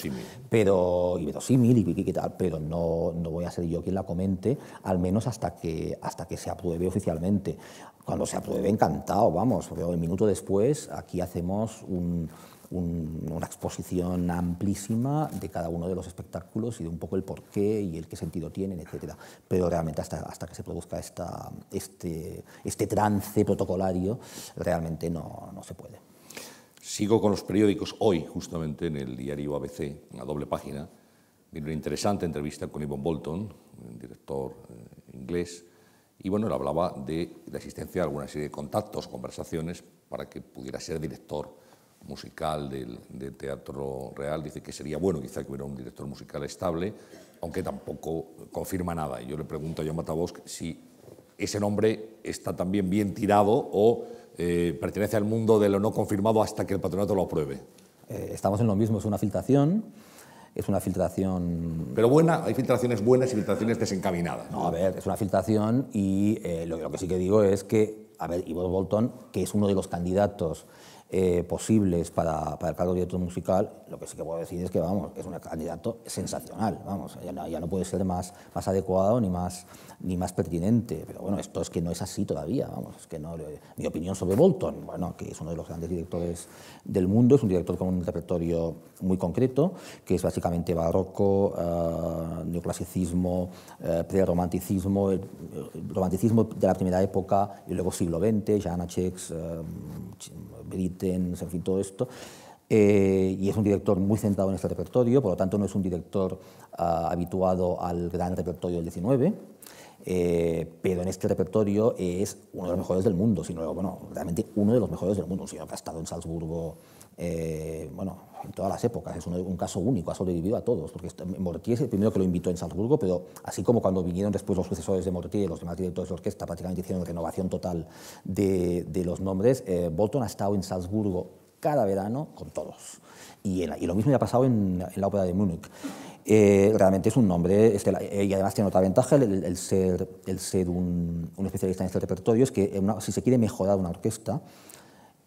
Pero, y verosímil y, qué tal, pero no, no voy a ser yo quien la comente, al menos hasta que, hasta que se apruebe oficialmente. Cuando se apruebe, encantado, vamos, pero el minuto después aquí hacemos un una exposición amplísima de cada uno de los espectáculos y de un poco el porqué y el qué sentido tienen, etc. Pero realmente hasta, hasta que se produzca esta, este, este trance protocolario, realmente no, no se puede. Sigo con los periódicos hoy, justamente en el diario ABC, una doble página. Vino una interesante entrevista con Yvonne Bolton, director eh, inglés, y bueno, él hablaba de la existencia de alguna serie de contactos, conversaciones, para que pudiera ser director musical del, Teatro Real dice que sería bueno quizá que hubiera un director musical estable, aunque tampoco confirma nada. Y yo le pregunto a John Matabosk si ese nombre está también bien tirado o eh, pertenece al mundo de lo no confirmado hasta que el patronato lo apruebe. Eh, estamos en lo mismo, es una filtración. Es una filtración. Pero buena, hay filtraciones buenas y filtraciones desencaminadas. No, a ver, es una filtración y eh, lo, lo que sí que digo es que a ver, Ivo Bolton, que es uno de los candidatos eh, posibles para, para, el cargo de director musical, lo que sí que puedo decir es que vamos, es un candidato sensacional, vamos, ya no, puede ser más, más adecuado ni más, ni más pertinente, pero bueno, esto es que no es así todavía, vamos, es que no, eh, mi opinión sobre Bolton, bueno, que es uno de los grandes directores del mundo, es un director con un repertorio muy concreto, que es básicamente barroco, eh, neoclasicismo, prerromanticismo, romanticismo de la primera época y luego siglo XX, Jana Chex, en fin, todo esto. Eh, y es un director muy centrado en este repertorio, por lo tanto no es un director ah, habituado al gran repertorio del 19, eh, pero en este repertorio es uno de los mejores del mundo, sino, bueno, realmente uno de los mejores del mundo, señor que ha estado en Salzburgo, eh, bueno, en todas las épocas, es un, caso único, ha sobrevivido a todos, porque Mortier es el primero que lo invitó en Salzburgo, pero así como cuando vinieron después los sucesores de Mortier y los demás directores de orquesta, prácticamente hicieron renovación total de, los nombres, eh, Bolton ha estado en Salzburgo cada verano con todos. Y, lo mismo ya ha pasado en, la ópera de Múnich. Eh, realmente es un nombre eh, y además tiene otra ventaja el, ser, el ser un, especialista en este repertorio, es que si se quiere mejorar una orquesta,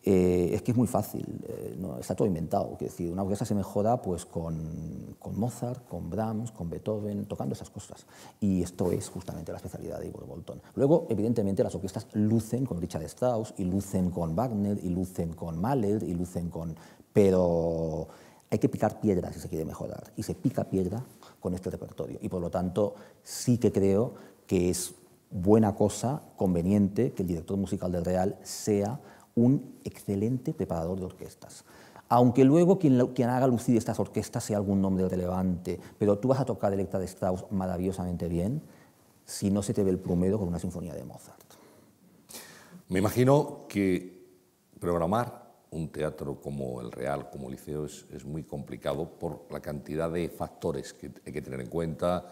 eh, es que es muy fácil, eh, está todo inventado. Quiero decir, una orquesta se mejora pues, con, con, Mozart, con Brahms, con Beethoven, tocando esas cosas. Y esto es justamente la especialidad de Igor Bolton. Luego, evidentemente, las orquestas lucen con Richard Strauss, y lucen con Wagner, y lucen con Mahler, y lucen con... Pero hay que picar piedra si se quiere mejorar, y se pica piedra con este repertorio. Y por lo tanto, sí que creo que es buena cosa, conveniente, que el director musical del Real sea un excelente preparador de orquestas. Aunque luego quien, haga lucir estas orquestas sea algún nombre relevante, pero tú vas a tocar Electra de Strauss maravillosamente bien si no se te ve el plumero con una sinfonía de Mozart. Me imagino que programar un teatro como el Real, como el Liceo, es muy complicado por la cantidad de factores que hay que tener en cuenta,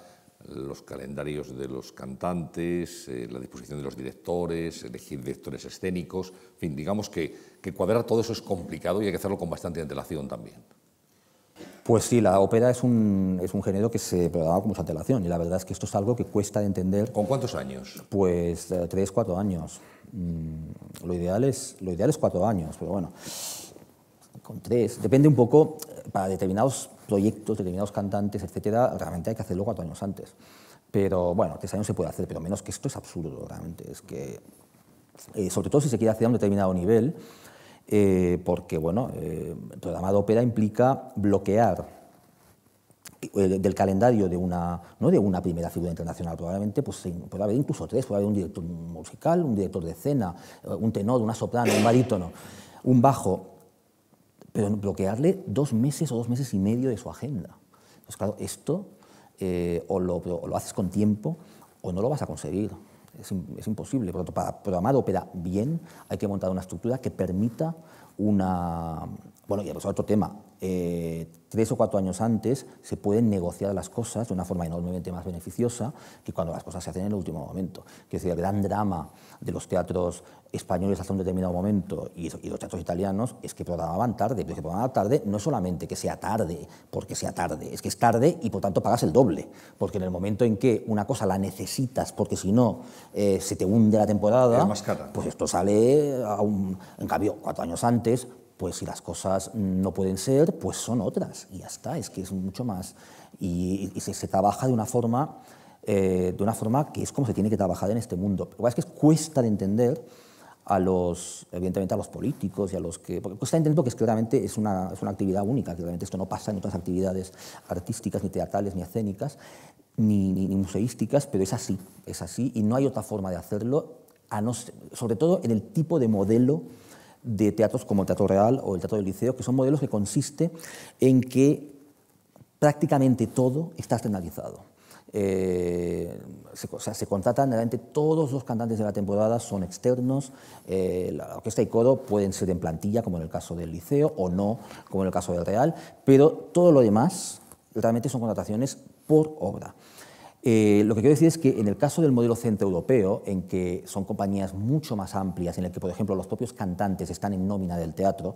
los calendarios de los cantantes, eh, la disposición de los directores, elegir directores escénicos, en fin, digamos que, que, cuadrar todo eso es complicado y hay que hacerlo con bastante antelación también. Pues sí, la ópera es un, es un género que se programa con mucha antelación y la verdad es que esto es algo que cuesta entender. ¿Con cuántos años? Pues eh, tres, cuatro años. Mm, lo, ideal es, lo ideal es cuatro años, pero bueno, con tres. Depende un poco eh, para determinados proyectos, determinados cantantes, etcétera, realmente hay que hacerlo cuatro años antes. Pero bueno, tres años se puede hacer, pero menos que esto es absurdo, realmente. Es que, eh, sobre todo si se quiere hacer a un determinado nivel, eh, porque bueno, eh, programar ópera implica bloquear eh, del calendario de una, de una primera figura internacional, probablemente pues, puede haber incluso tres, puede haber un director musical, un director de escena, un tenor, una soprano, un barítono, un bajo, pero bloquearle dos meses o dos meses y medio de su agenda. Pues claro, esto eh, o, lo, haces con tiempo o no lo vas a conseguir. Es, imposible. Por tanto, para programar Opera bien hay que montar una estructura que permita una... Bueno, y es otro tema, eh, tres o cuatro años antes se pueden negociar las cosas de una forma enormemente más beneficiosa que cuando las cosas se hacen en el último momento. que decir, el gran drama de los teatros españoles hasta un determinado momento y, los teatros italianos es que programaban tarde, pero que programaban tarde no solamente que sea tarde porque sea tarde, es que es tarde y por tanto pagas el doble, porque en el momento en que una cosa la necesitas porque si no eh, se te hunde la temporada, pues esto sale a un, en cambio cuatro años antes pues si las cosas no pueden ser, pues son otras, y ya está, es que es mucho más. Y, se, trabaja de una forma... Eh, de una forma que es como se tiene que trabajar en este mundo. Lo que es que cuesta de entender a los, evidentemente a los políticos y a los que... Porque cuesta entender porque es que es una, es una actividad única, que realmente esto no pasa en otras actividades artísticas, ni teatrales, ni escénicas, ni, museísticas, pero es así, es así, y no hay otra forma de hacerlo, sobre todo en el tipo de modelo de teatros como el Teatro Real o el Teatro del Liceo, que son modelos que consiste en que prácticamente todo está externalizado. Eh, se, o sea, se contratan, realmente todos los cantantes de la temporada son externos, eh, la orquesta y coro pueden ser en plantilla, como en el caso del liceo, o no, como en el caso del Real, pero todo lo demás realmente son contrataciones por obra. Eh, lo que quiero decir es que en el caso del modelo centroeuropeo, en que son compañías mucho más amplias, en el que, por ejemplo, los propios cantantes están en nómina del teatro,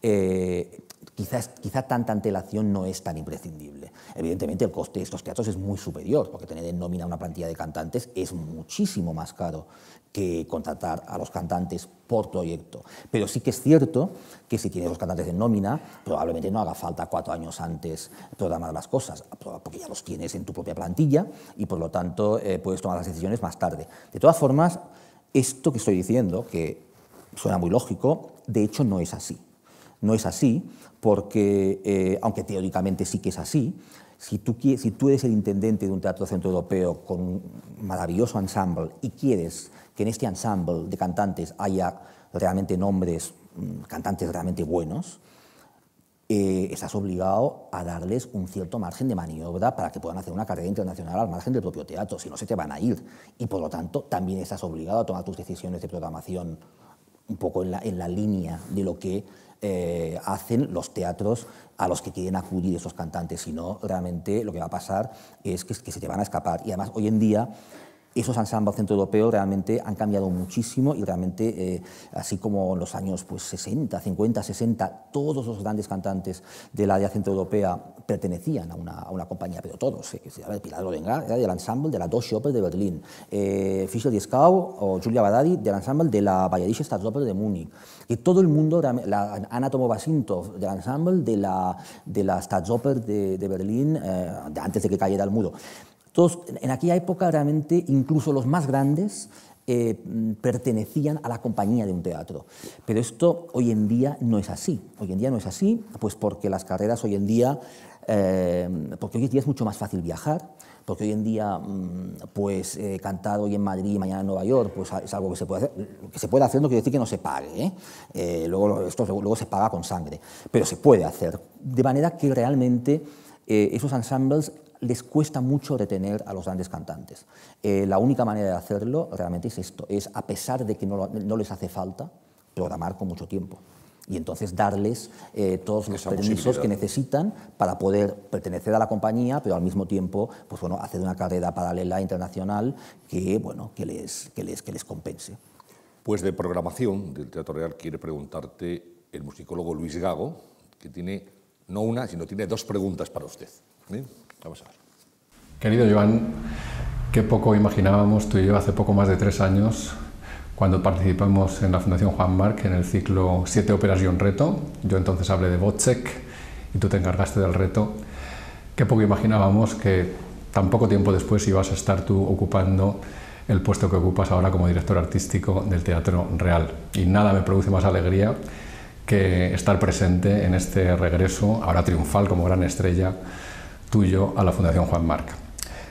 eh, quizás, quizá tanta antelación no es tan imprescindible. Evidentemente, el coste de estos teatros es muy superior, porque tener en nómina una plantilla de cantantes es muchísimo más caro que contratar a los cantantes por proyecto. Pero sí que es cierto que si tienes los cantantes en nómina, probablemente no haga falta cuatro años antes programar las cosas, porque ya los tienes en tu propia plantilla y por lo tanto eh, puedes tomar las decisiones más tarde. De todas formas, esto que estoy diciendo, que suena muy lógico, de hecho no es así. No es así porque, eh, aunque teóricamente sí que es así, si tú, si tú eres el intendente de un teatro centroeuropeo con un maravilloso ensemble y quieres que en este ensemble de cantantes haya realmente nombres, mm, cantantes realmente buenos, eh, estás obligado a darles un cierto margen de maniobra para que puedan hacer una carrera internacional al margen del propio teatro, si no se te van a ir. Y por lo tanto, también estás obligado a tomar tus decisiones de programación un poco en la, en la línea de lo que eh, hacen los teatros a los que quieren acudir esos cantantes, si no, realmente lo que va a pasar es que, que se te van a escapar. Y además, hoy en día esos ensambles centroeuropeos realmente han cambiado muchísimo y realmente, eh, así como en los años pues, 60, 50, 60, todos los grandes cantantes de la área centroeuropea pertenecían a una, compañía, pero todos. Eh, Pilar Lorengar era del ensemble de la Deutsche Oper de Berlín, eh, Fischer Dieskau o Julia Badadi del ensemble de la Bayerische Staatsoper de Múnich. Y todo el mundo, la, Anatomo Basintov del ensemble de la, de la Staatsoper de, de Berlín, eh, antes de que cayera el muro en aquella época realmente incluso los más grandes eh, pertenecían a la compañía de un teatro. Pero esto hoy en día no es así. Hoy en día no es así, pues porque las carreras hoy en día, eh, porque hoy en día es mucho más fácil viajar, porque hoy en día, mm, pues eh, cantar hoy en Madrid y mañana en Nueva York, pues es algo que se puede hacer, que se puede hacer no quiere decir que no se pague, luego esto luego se paga con sangre, pero se puede hacer. De manera que realmente esos ensembles les cuesta mucho retener a los grandes cantantes. Eh, la única manera de hacerlo realmente es esto, es a pesar de que no, les hace falta, programar con mucho tiempo. Y entonces darles eh, todos los permisos que necesitan para poder pertenecer a la compañía, pero al mismo tiempo pues, bueno, hacer una carrera paralela internacional que, bueno, que, les, que, les, que les compense. Pues de programación del Teatro Real quiere preguntarte el musicólogo Luis Gago, que tiene no una, sino tiene dos preguntas para usted. ¿eh? Querido Joan, qué poco imaginábamos tú y yo hace poco más de tres años cuando participamos en la Fundación Juan Marc en el ciclo Siete óperas y un reto. Yo entonces hablé de Bocek y tú te encargaste del reto. Qué poco imaginábamos que tan poco tiempo después ibas a estar tú ocupando el puesto que ocupas ahora como director artístico del Teatro Real. Y nada me produce más alegría que estar presente en este regreso, ahora triunfal como gran estrella, tuyo a la Fundación Juan Marc.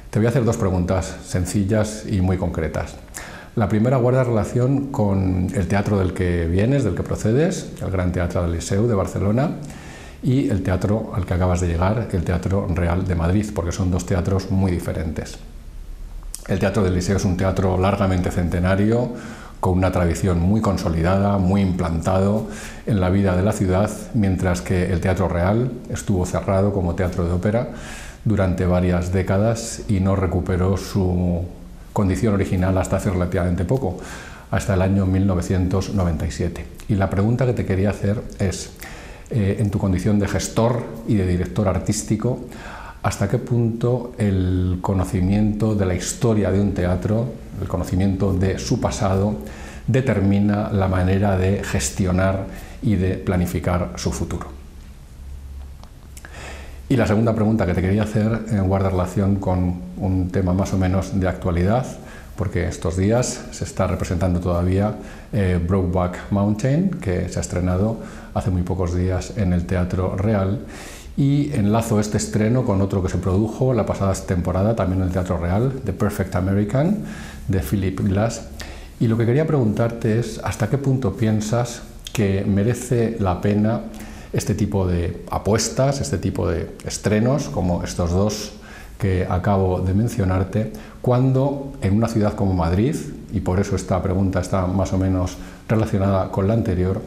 Te voy a hacer dos preguntas sencillas y muy concretas. La primera guarda relación con el teatro del que vienes, del que procedes, el Gran Teatro del Liceu de Barcelona, y el teatro al que acabas de llegar, el Teatro Real de Madrid, porque son dos teatros muy diferentes. El Teatro del Liceu es un teatro largamente centenario, con una tradición muy consolidada, muy implantado en la vida de la ciudad, mientras que el Teatro Real estuvo cerrado como teatro de ópera durante varias décadas y no recuperó su condición original hasta hace relativamente poco, hasta el año 1997. Y la pregunta que te quería hacer es, eh, en tu condición de gestor y de director artístico, hasta qué punto el conocimiento de la historia de un teatro, el conocimiento de su pasado, determina la manera de gestionar y de planificar su futuro. Y la segunda pregunta que te quería hacer en eh, guarda relación con un tema más o menos de actualidad, porque estos días se está representando todavía eh, Brokeback Mountain, que se ha estrenado hace muy pocos días en el Teatro Real y enlazo este estreno con otro que se produjo la pasada temporada, también en el Teatro Real, The Perfect American, de Philip Glass. Y lo que quería preguntarte es, ¿hasta qué punto piensas que merece la pena este tipo de apuestas, este tipo de estrenos, como estos dos que acabo de mencionarte, cuando en una ciudad como Madrid, y por eso esta pregunta está más o menos relacionada con la anterior,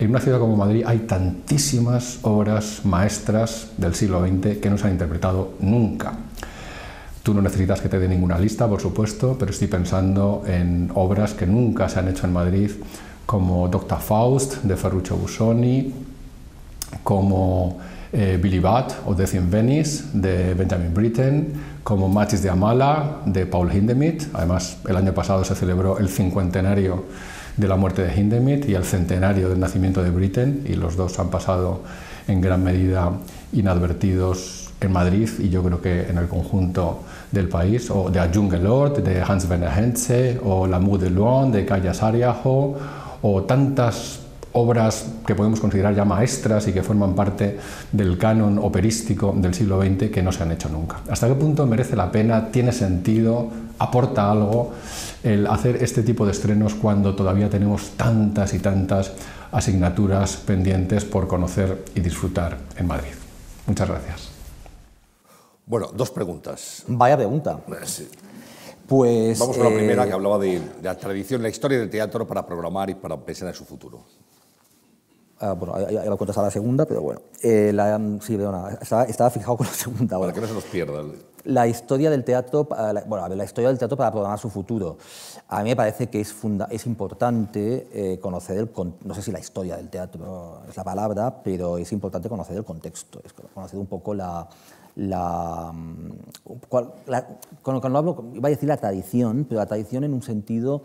en una ciudad como Madrid hay tantísimas obras maestras del siglo XX que no se han interpretado nunca. Tú no necesitas que te dé ninguna lista, por supuesto, pero estoy pensando en obras que nunca se han hecho en Madrid, como Doctor Faust de Ferruccio Busoni, como eh, Billy Bat o Death in Venice de Benjamin Britten, como Matches de Amala de Paul Hindemith. Además, el año pasado se celebró el cincuentenario de la muerte de Hindemith y el centenario del nacimiento de Britten, y los dos han pasado en gran medida inadvertidos en Madrid y yo creo que en el conjunto del país, o de Jungelort, de Hans Werner Henze, o La Mou de Luan, de Callas Sariajo o tantas obras que podemos considerar ya maestras y que forman parte del canon operístico del siglo XX que no se han hecho nunca. ¿Hasta qué punto merece la pena? ¿Tiene sentido? ¿Aporta algo? el hacer este tipo de estrenos cuando todavía tenemos tantas y tantas asignaturas pendientes por conocer y disfrutar en Madrid. Muchas gracias. Bueno, dos preguntas. Vaya pregunta. Eh, pues, Vamos con la eh, primera, que hablaba de, la tradición, la historia del teatro para programar y para pensar en su futuro. Ah, bueno, ya, lo la segunda, pero bueno. Eh, sí, estaba, fijado con la segunda. Para que no se nos pierda la historia del teatro, la historia del teatro para programar su futuro. A mí me parece que es, es importante eh, conocer el, no sé si la historia del teatro es la palabra, pero es importante conocer el contexto, es conocer un poco la, la, mm, la cuando, no hablo, iba a decir la tradición, pero la tradición en un sentido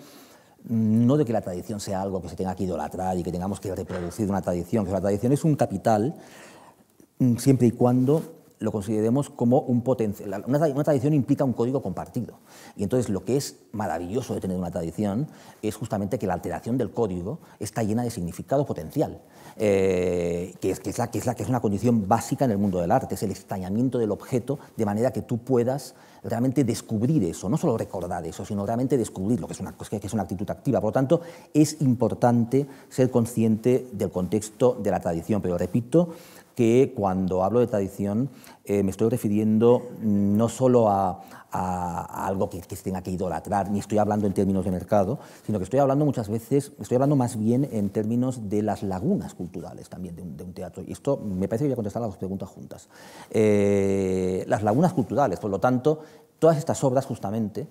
mm, no de que la tradición sea algo que se tenga que idolatrar y que tengamos que reproducir una tradición, que la tradición es un capital mm, siempre y cuando lo consideremos como un potencial. Una, tradición implica un código compartido. Y entonces lo que es maravilloso de tener una tradición es justamente que la alteración del código está llena de significado potencial, eh, que, es, que, es la, que, es una condición básica en el mundo del arte, es el extrañamiento del objeto de manera que tú puedas realmente descubrir eso, no solo recordar eso, sino realmente descubrirlo, que es una, que es una actitud activa. Por lo tanto, es importante ser consciente del contexto de la tradición, pero repito, que cuando hablo de tradición eh, me estoy refiriendo no solo a, algo que, se tenga que idolatrar, ni estoy hablando en términos de mercado, sino que estoy hablando muchas veces, estoy hablando más bien en términos de las lagunas culturales también de un, teatro. Y esto me parece que voy a contestar las dos preguntas juntas. Eh, las lagunas culturales, por lo tanto, todas estas obras justamente...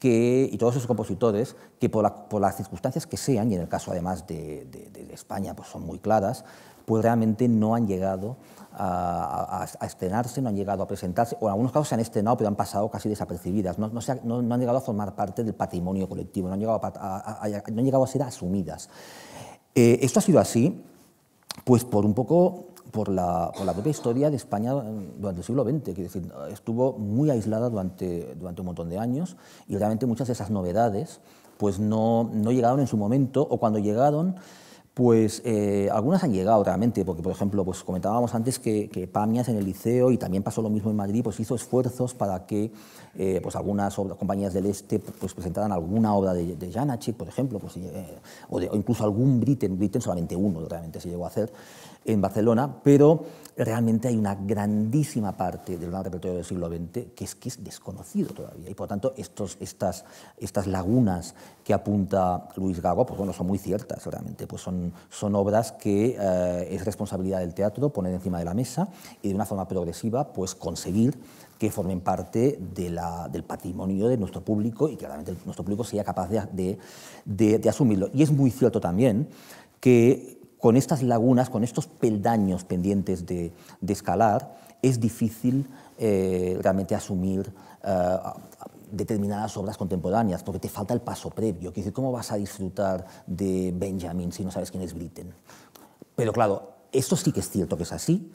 Que, y todos esos compositores que por, las circunstancias que sean, y en el caso además de, de España pues son muy claras, pues realmente no han llegado a, estrenarse, no han llegado a presentarse, o en algunos casos se han estrenado pero han pasado casi desapercibidas, no, no, han llegado a formar parte del patrimonio colectivo, no han llegado a, han llegado a ser asumidas. Eh, esto ha sido así, pues por un poco por la, propia historia de España durante el siglo XX, que es decir, estuvo muy aislada durante, durante un montón de años y realmente muchas de esas novedades pues no, no llegaron en su momento o cuando llegaron pues eh, algunas han llegado realmente, porque por ejemplo, pues comentábamos antes que, Pamias en el liceo y también pasó lo mismo en Madrid, pues hizo esfuerzos para que eh, pues algunas compañías del este pues presentaran alguna obra de, de por ejemplo, pues, eh, o, incluso algún Briten Britten solamente uno realmente se llegó a hacer en Barcelona, pero realmente hay una grandísima parte del gran repertorio del siglo XX que es, que es desconocido todavía. Y por lo tanto, estos, estas, estas lagunas que apunta Luis Gago, pues bueno, son muy ciertas realmente. Pues son, son obras que eh, es responsabilidad del teatro poner encima de la mesa y de una forma progresiva pues conseguir que formen parte de la, del patrimonio de nuestro público y que realmente nuestro público sea capaz de asumirlo. Y es muy cierto también que con estas lagunas, con estos peldaños pendientes de, escalar, es difícil eh, realmente asumir eh, determinadas obras contemporáneas, porque te falta el paso previo. decir, ¿cómo vas a disfrutar de Benjamin si no sabes quién es Britten? Pero claro, esto sí que es cierto que es así,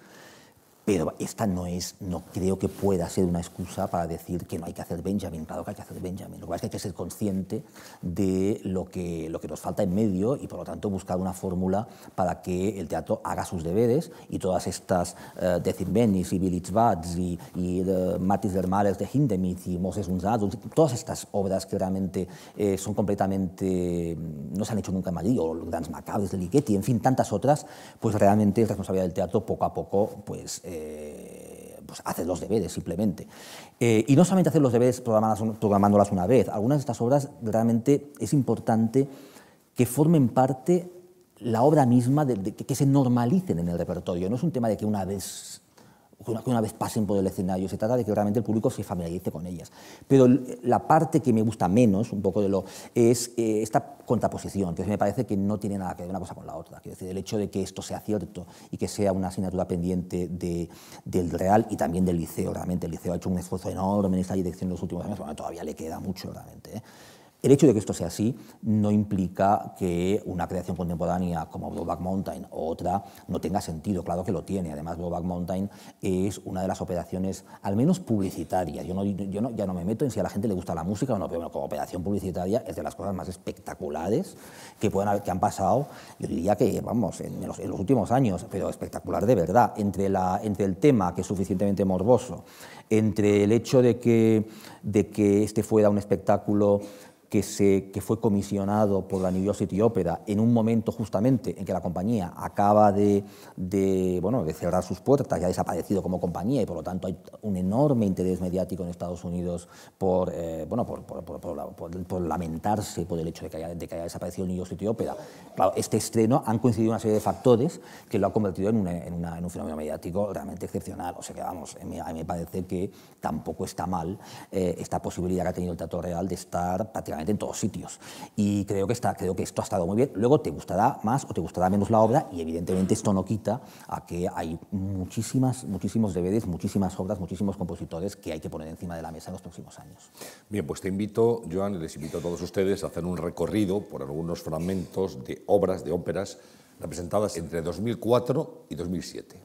pero esta no es, no creo que pueda ser una excusa para decir que no hay que hacer Benjamin, claro que hay que hacer Benjamin. Lo que es que hay que ser consciente de lo que, lo que nos falta en medio y por lo tanto buscar una fórmula para que el teatro haga sus deberes y todas estas de eh, Death y Village batz y, y uh, Matis de Hindemith y Moses Unzad, todas estas obras que realmente eh, son completamente, mm, no se han hecho nunca en Madrid, o los Grands Macabres de Ligeti, en fin, tantas otras, pues realmente es responsabilidad del teatro poco a poco, pues... Eh, pues haces los deberes simplemente. Eh, y no solamente hacer los deberes programándolas, una vez, algunas de estas obras realmente es importante que formen parte la obra misma, que se normalicen en el repertorio. No es un tema de que una vez que una, vez pasen por el escenario, se trata de que realmente el público se familiarice con ellas. Pero la parte que me gusta menos, un poco de lo, es eh, esta contraposición, que me parece que no tiene nada que ver una cosa con la otra. Quiero decir, el hecho de que esto sea cierto y que sea una asignatura pendiente de, del Real y también del Liceo, realmente. El Liceo ha hecho un esfuerzo enorme en esta dirección en los últimos años, bueno, todavía le queda mucho, realmente. ¿eh? El hecho de que esto sea así no implica que una creación contemporánea como Blowback Mountain o otra no tenga sentido, claro que lo tiene. Además, Blowback Mountain es una de las operaciones, al menos publicitarias. Yo, no, yo ya no me meto en si a la gente le gusta la música o no, pero como operación publicitaria es de las cosas más espectaculares que, que han pasado, yo diría que, vamos, en los, últimos años, pero espectacular de verdad, entre, la, entre el tema que es suficientemente morboso, entre el hecho de que, de que este fuera un espectáculo que, se, que fue comisionado por la New York City Opera en un momento justamente en que la compañía acaba de, bueno, de cerrar sus puertas y ha desaparecido como compañía y por lo tanto hay un enorme interés mediático en Estados Unidos por, eh, bueno, por, lamentarse por el hecho de que, haya, desaparecido el New York City Opera. Claro, este estreno han coincidido una serie de factores que lo ha convertido en, un fenómeno mediático realmente excepcional. O sea que vamos, a mí, me parece que tampoco está mal eh, esta posibilidad que ha tenido el Teatro Real de estar prácticamente en todos sitios. Y creo que, está, creo que esto ha estado muy bien. Luego te gustará más o te gustará menos la obra y evidentemente esto no quita a que hay muchísimas, muchísimos deberes, muchísimas obras, muchísimos compositores que hay que poner encima de la mesa en los próximos años. Bien, pues te invito, Joan, les invito a todos ustedes a hacer un recorrido por algunos fragmentos de obras, de óperas, representadas entre 2004 y 2007.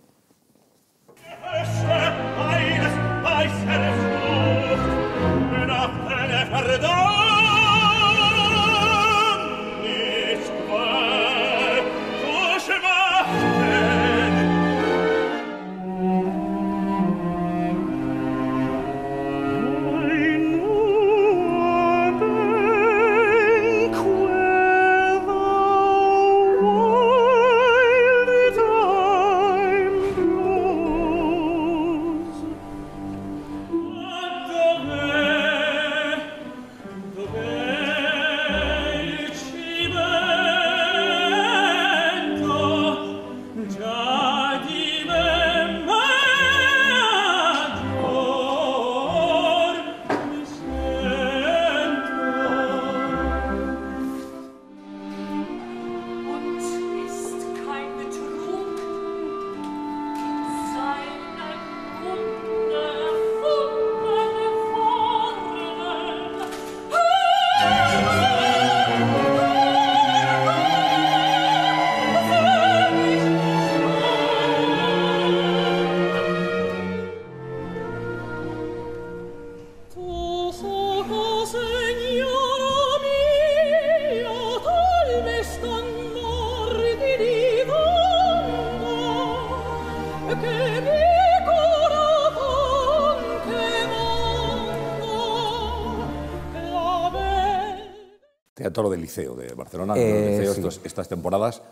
Toro del Liceo, de Barcelona, eh, estas temporadas.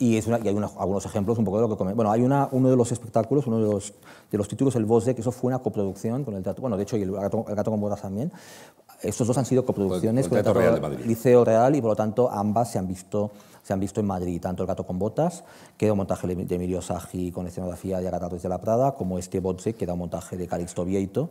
Y, es hay algunos ejemplos un poco de lo que comen Bueno, hay una, uno de los espectáculos, uno de los, de los títulos, El Voz que eso fue una coproducción con el teatro, bueno, de hecho, y el gato, con botas también. Estos dos han sido coproducciones con el, Liceo Real y por lo tanto ambas se han visto se han visto en Madrid, tanto El gato con botas, que era un montaje de Emilio Sagi con escenografía de Agatha de la Prada, como este Botze, que da un montaje de Calixto Vieito,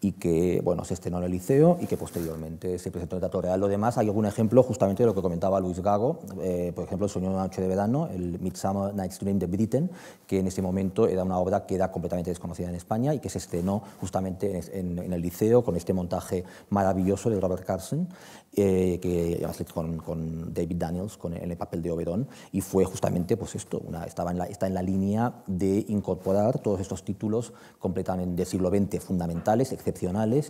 y que bueno, se estrenó en el liceo y que posteriormente se presentó en el Teatro Real. Lo demás, hay algún ejemplo justamente de lo que comentaba Luis Gago, eh, por ejemplo, El sueño de una noche de verano, el Midsummer Night's Dream de Britten, que en ese momento era una obra que era completamente desconocida en España y que se estrenó justamente en, el liceo con este montaje maravilloso de Robert Carson, eh, que con, con, David Daniels con, en el papel de Oberón, y fue justamente pues esto, estaba está en la línea de incorporar todos estos títulos completamente del siglo XX fundamentales, etc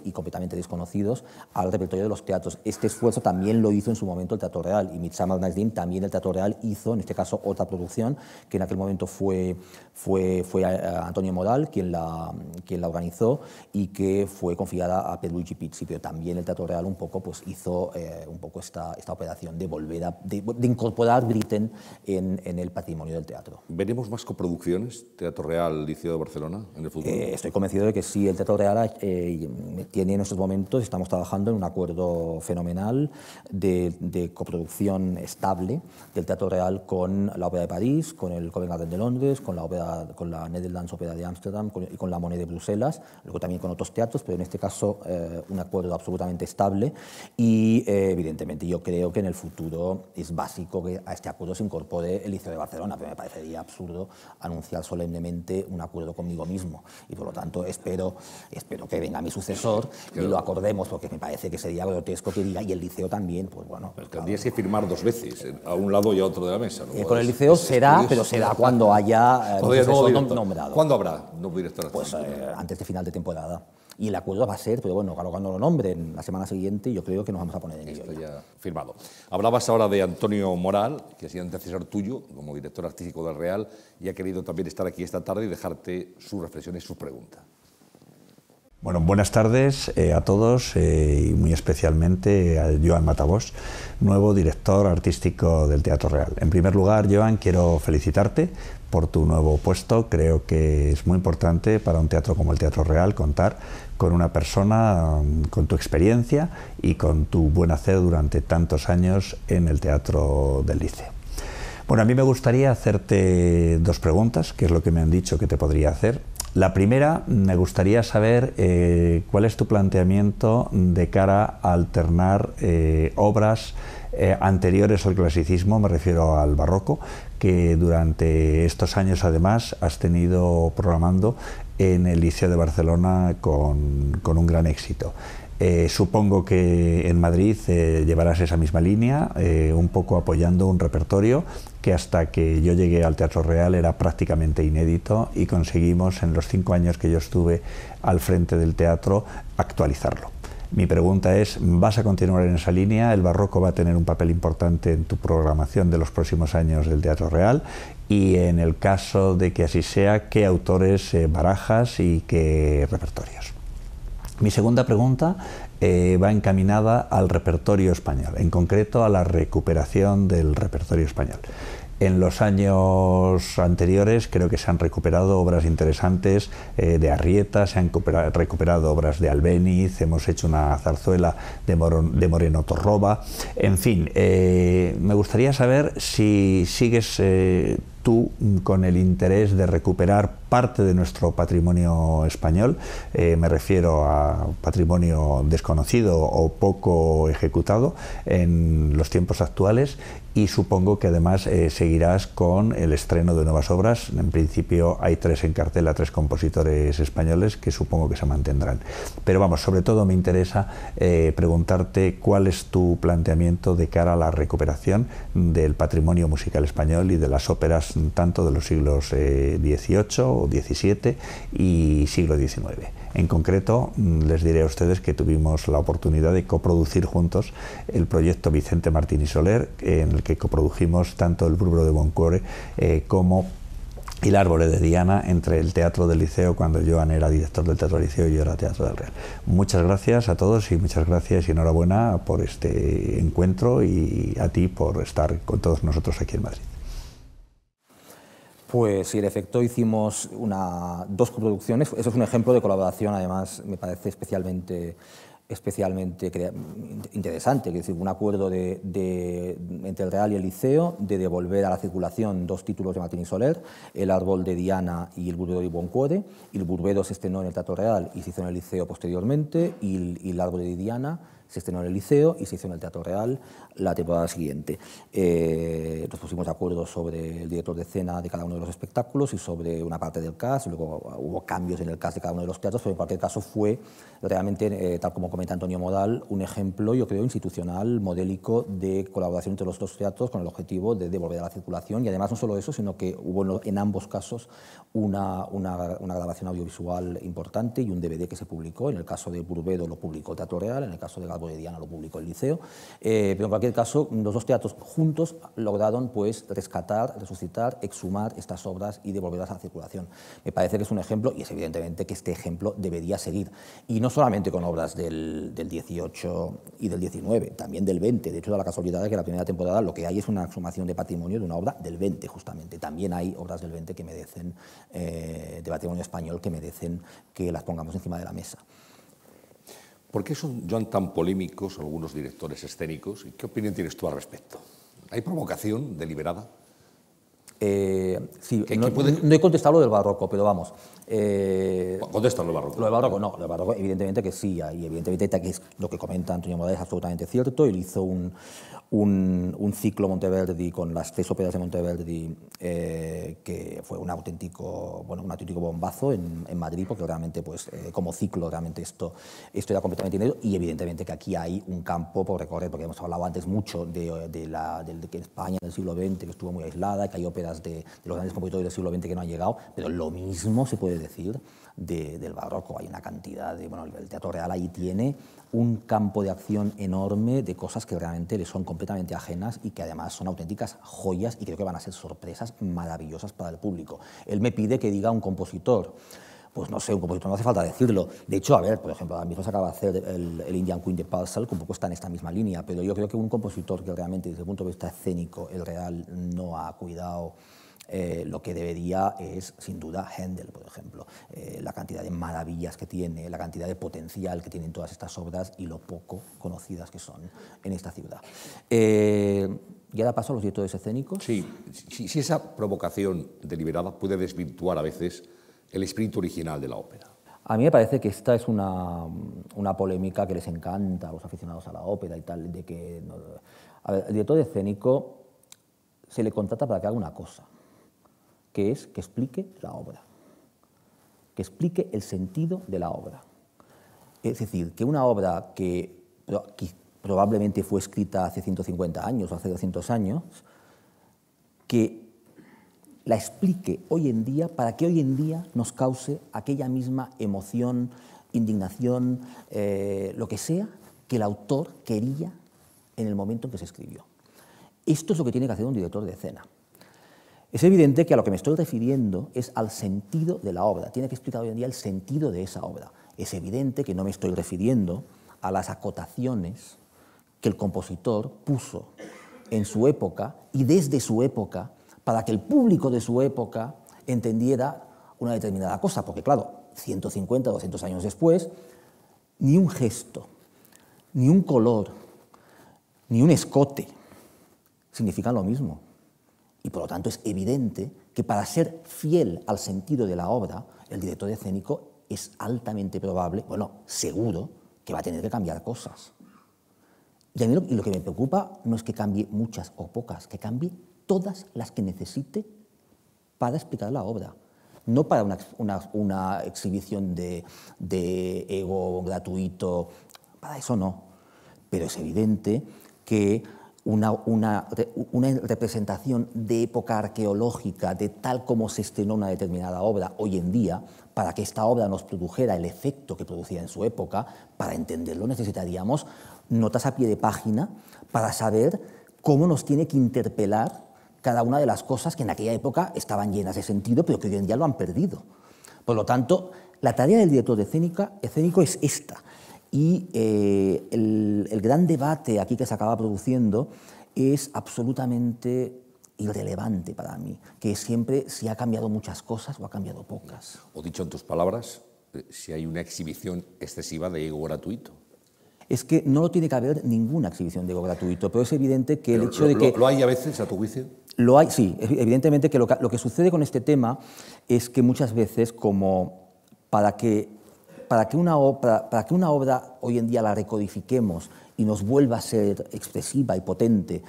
y completamente desconocidos al repertorio de los teatros. Este esfuerzo también lo hizo en su momento el Teatro Real y Midsummer Night's Dream también el Teatro Real hizo, en este caso, otra producción que en aquel momento fue, fue, fue eh, Antonio Moral quien la, quien la organizó y que fue confiada a Pedro Pizzi, pero también el Teatro Real un poco pues, hizo eh, un poco esta, esta operación de volver a, de, incorporar Britten en, en, el patrimonio del teatro. ¿Veremos más coproducciones Teatro Real, Liceo de Barcelona en el futuro? Eh, estoy convencido de que sí, el Teatro Real... Eh, tiene en estos momentos, estamos trabajando en un acuerdo fenomenal de, coproducción estable del Teatro Real con la Ópera de París, con el Garden de Londres, con la, con la Netherlands Opera de Ámsterdam y con la Monet de Bruselas, luego también con otros teatros, pero en este caso eh, un acuerdo absolutamente estable y eh, evidentemente yo creo que en el futuro es básico que a este acuerdo se incorpore el Liceo de Barcelona, pero me parecería absurdo anunciar solemnemente un acuerdo conmigo mismo y por lo tanto espero, espero que venga a mi sucesor y lo acordemos, porque me parece que sería grotesco que diga, y el liceo también, pues bueno. El claro. tendrías que firmar dos veces, a un lado y a otro de la mesa. Eh, con el liceo será, pero será cuando haya eh, nombrado. ¿Cuándo habrá no director? Pues eh, antes de final de temporada y el acuerdo va a ser, pero bueno, claro, cuando lo nombren la semana siguiente, yo creo que nos vamos a poner en ello. Esto ya. firmado. Hablabas ahora de Antonio Moral, que ha sido antecesor tuyo como director artístico del Real y ha querido también estar aquí esta tarde y dejarte sus reflexiones, sus preguntas. Bueno, buenas tardes eh, a todos eh, y muy especialmente a Joan Matavós, nuevo director artístico del Teatro Real. En primer lugar, Joan, quiero felicitarte por tu nuevo puesto. Creo que es muy importante para un teatro como el Teatro Real contar con una persona mm, con tu experiencia y con tu buen hacer durante tantos años en el Teatro del Liceo. Bueno, a mí me gustaría hacerte dos preguntas, que es lo que me han dicho que te podría hacer. La primera, me gustaría saber eh, cuál es tu planteamiento de cara a alternar eh, obras eh, anteriores al clasicismo, me refiero al barroco, que durante estos años además has tenido programando en el Liceo de Barcelona con un gran éxito. Eh, supongo que en Madrid eh, llevarás esa misma línea, eh, un poco apoyando un repertorio que hasta que yo llegué al Teatro Real era prácticamente inédito y conseguimos en los cinco años que yo estuve al frente del teatro actualizarlo. Mi pregunta es, ¿vas a continuar en esa línea? ¿El barroco va a tener un papel importante en tu programación de los próximos años del Teatro Real? Y en el caso de que así sea, ¿qué autores barajas y qué repertorios? Mi segunda pregunta eh, va encaminada al repertorio español, en concreto a la recuperación del repertorio español. En los años anteriores creo que se han recuperado obras interesantes eh, de Arrieta, se han recuperado obras de Albéniz, hemos hecho una zarzuela de, Moreno Torroba. En fin, eh, me gustaría saber si sigues con el interés de recuperar parte de nuestro patrimonio español, eh, me refiero a patrimonio desconocido o poco ejecutado en los tiempos actuales y supongo que además eh, seguirás con el estreno de nuevas obras. En principio hay tres en cartela, tres compositores españoles que supongo que se mantendrán. Pero vamos, sobre todo me interesa eh, preguntarte cuál es tu planteamiento de cara a la recuperación del patrimonio musical español y de las óperas tanto de los siglos XVIII eh, o XVII y siglo XIX. En concreto, mm, les diré a ustedes que tuvimos la oportunidad de coproducir juntos el proyecto Vicente Martín y Soler, en el que coprodujimos tanto el Brubro de Boncore eh, como el Árbol de Diana entre el Teatro del Liceo, cuando Joan era director del Teatro del Liceo y yo era Teatro del Real. Muchas gracias a todos y muchas gracias y enhorabuena por este encuentro y a ti por estar con todos nosotros aquí en Madrid. Pues sí, en efecto hicimos dos coproducciones. Eso es un ejemplo de colaboración, además, me parece especialmente, especialmente interesante. Es decir, un acuerdo entre el Real y el Liceo de devolver a la circulación dos títulos de Martín y Soler, El árbol de Diana y El burbedo de Boncuore. El burbedo se estrenó en el Teatro Real y se hizo en el Liceo posteriormente, y, y El árbol de Diana se estrenó en el Liceo y se hizo en el Teatro Real la temporada siguiente. Eh, nos pusimos de acuerdo sobre el director de escena de cada uno de los espectáculos y sobre una parte del cast, luego hubo cambios en el cast de cada uno de los teatros, pero en cualquier caso fue realmente, eh, tal como comenta Antonio Modal, un ejemplo, yo creo, institucional, modélico de colaboración entre los dos teatros con el objetivo de devolver a la circulación. Y además, no solo eso, sino que hubo en ambos casos una, grabación audiovisual importante y un DVD que se publicó. En el caso de Burbedo lo publicó el Teatro Real, en el caso de Galbo de Diana lo publicó el Liceo. Eh, pero en cualquier caso, los dos teatros juntos lograron pues, rescatar, resucitar, exhumar estas obras y devolverlas a la circulación. Me parece que es un ejemplo, y es evidentemente que este ejemplo debería seguir. Y no solamente con obras del, 18 y del 19, también del 20. De hecho, da la casualidad de que la primera temporada lo que hay es una sumación de patrimonio de una obra del 20, justamente. También hay obras del 20 que merecen, eh, de patrimonio español, que merecen que las pongamos encima de la mesa. ¿Por qué son tan polémicos algunos directores escénicos? ¿Y qué opinión tienes tú al respecto? ¿Hay provocación deliberada? Eh, no, he contestado lo del barroco, pero vamos. Eh, Contestan lo barroco. Lo del barroco, no, lo del barroco, evidentemente que sí, y evidentemente que lo que comenta Antonio Morales es absolutamente cierto. Él hizo un, un, ciclo Monteverdi con las tres óperas de Monteverdi, eh, que fue un auténtico, bueno, un auténtico bombazo en, Madrid, porque realmente, pues, eh, como ciclo, realmente esto, esto era completamente inédito. Y evidentemente que aquí hay un campo por recorrer, porque hemos hablado antes mucho de, de que España del siglo XX, que estuvo muy aislada, que hay óperas de, los grandes compositores del siglo XX que no han llegado, pero lo mismo se puede decir del barroco. Hay una cantidad de. Bueno, el Teatro Real ahí tiene un campo de acción enorme de cosas que realmente le son completamente ajenas y que además son auténticas joyas y creo que van a ser sorpresas maravillosas para el público. Él me pide que diga un compositor pues no sé, un compositor no hace falta decirlo. De hecho, a ver, por ejemplo, a mismo se acaba de hacer el, Indian Queen de Parcel, que un poco está en esta misma línea, pero yo creo que un compositor que realmente desde el punto de vista escénico, el real, no ha cuidado eh, lo que debería es, sin duda, Händel, por ejemplo. Eh, la cantidad de maravillas que tiene, la cantidad de potencial que tienen todas estas obras y lo poco conocidas que son en esta ciudad. Eh, y ahora paso a los directores escénicos. Sí, si, esa provocación deliberada puede desvirtuar a veces el espíritu original de la ópera. A mí me parece que esta es una, polémica que les encanta a los aficionados a la ópera y tal, de que... a ver, el director escénico se le contrata para que haga una cosa que es que explique la obra, que explique el sentido de la obra. Es decir, que una obra que, probablemente fue escrita hace 150 años o hace 200 años, que la explique hoy en día para que hoy en día nos cause aquella misma emoción, indignación, eh, lo que sea, que el autor quería en el momento en que se escribió. Esto es lo que tiene que hacer un director de escena. Es evidente que a lo que me estoy refiriendo es al sentido de la obra. Tiene que explicar hoy en día el sentido de esa obra. Es evidente que no me estoy refiriendo a las acotaciones que el compositor puso en su época y desde su época para que el público de su época entendiera una determinada cosa, porque claro, 150, 200 años después, ni un gesto, ni un color, ni un escote significan lo mismo. Y por lo tanto es evidente que para ser fiel al sentido de la obra, el director escénico es altamente probable, bueno, seguro, que va a tener que cambiar cosas. Y, lo, que me preocupa no es que cambie muchas o pocas, que cambie todas las que necesite para explicar la obra no para una, exhibición de, ego gratuito, para eso no. Pero es evidente que una, representación de época arqueológica, de tal como se estrenó una determinada obra hoy en día, para que esta obra nos produjera el efecto que producía en su época, para entenderlo necesitaríamos notas a pie de página para saber cómo nos tiene que interpelar cada una de las cosas que en aquella época estaban llenas de sentido, pero que hoy en día lo han perdido. Por lo tanto, la tarea del director de escénico es esta, y eh, el, gran debate aquí que se acaba produciendo es absolutamente irrelevante para mí, que siempre si ha cambiado muchas cosas o ha cambiado pocas. O dicho en tus palabras, eh, si hay una exhibición excesiva de ego gratuito. Es que no lo tiene que haber ninguna exhibición de ego gratuito, pero es evidente que el hecho de que... ¿Lo hay a veces, a tu juicio? Lo hay, sí. Evidentemente que lo que sucede con este tema es que muchas veces, como para que para que una obra, para que una obra hoy en día la recodifiquemos y nos vuelva a ser expresiva y potente,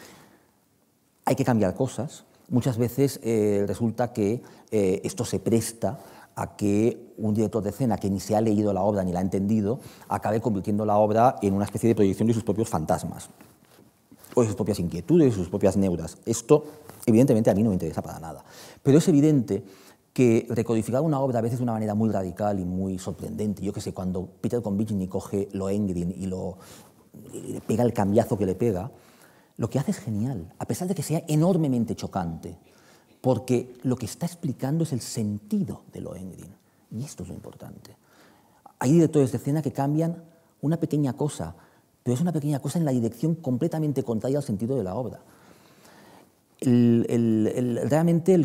hay que cambiar cosas. Muchas veces eh, resulta que eh, esto se presta a que un director de escena que ni se ha leído la obra ni la ha entendido acabe convirtiendo la obra en una especie de proyección de sus propios fantasmas, o de sus propias inquietudes, de sus propias neuras. Esto, evidentemente, a mí no me interesa para nada. Pero es evidente que recodificar una obra a veces de una manera muy radical y muy sorprendente. Yo que sé, cuando Peter ni coge lo Engrin y, le pega el cambiazo que le pega, lo que hace es genial, a pesar de que sea enormemente chocante, porque lo que está explicando es el sentido de lo Engrin. Y esto es lo importante. Hay directores de escena que cambian una pequeña cosa, pero es una pequeña cosa en la dirección completamente contraria al sentido de la obra realmente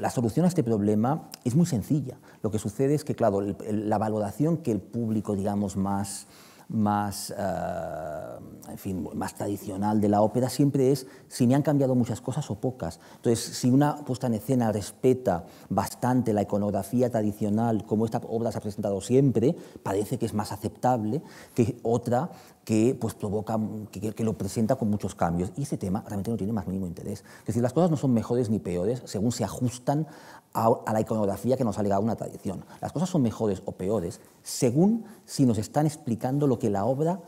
la solución a este problema es muy sencilla. Lo que sucede es que, claro, la valoración que el público, digamos, más, más, ah, en fin, más tradicional de la ópera siempre es si me han cambiado muchas cosas o pocas. Entonces, si una puesta en escena respeta bastante la iconografía tradicional como esta obra se ha presentado siempre, parece que es más aceptable que otra que pues, provoca, que, lo presenta con muchos cambios. Y ese tema realmente no tiene más mínimo interés. Es decir, las cosas no son mejores ni peores según se ajustan a, a la iconografía que nos ha legado una tradición. Las cosas son mejores o peores según si nos están explicando lo que la obra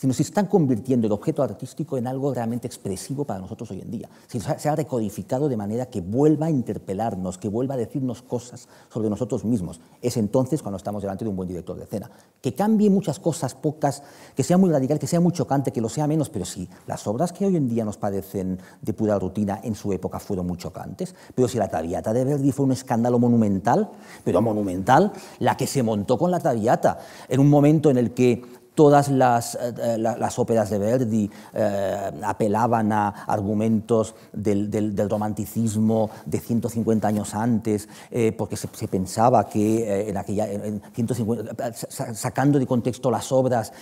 sino nos están convirtiendo el objeto artístico en algo realmente expresivo para nosotros hoy en día. si Se, ha decodificado de manera que vuelva a interpelarnos, que vuelva a decirnos cosas sobre nosotros mismos. Es entonces cuando estamos delante de un buen director de escena. Que cambie muchas cosas, pocas, que sea muy radical, que sea muy chocante, que lo sea menos, pero sí, las obras que hoy en día nos parecen de pura rutina en su época fueron muy chocantes. Pero si la tabiata de Verdi fue un escándalo monumental, pero monumental, la que se montó con la tabiata en un momento en el que todas eh, eh, las, óperas de Verdi eh, apelaban a argumentos del, romanticismo de 150 años antes, porque se, pensaba que sacando de contexto las obras,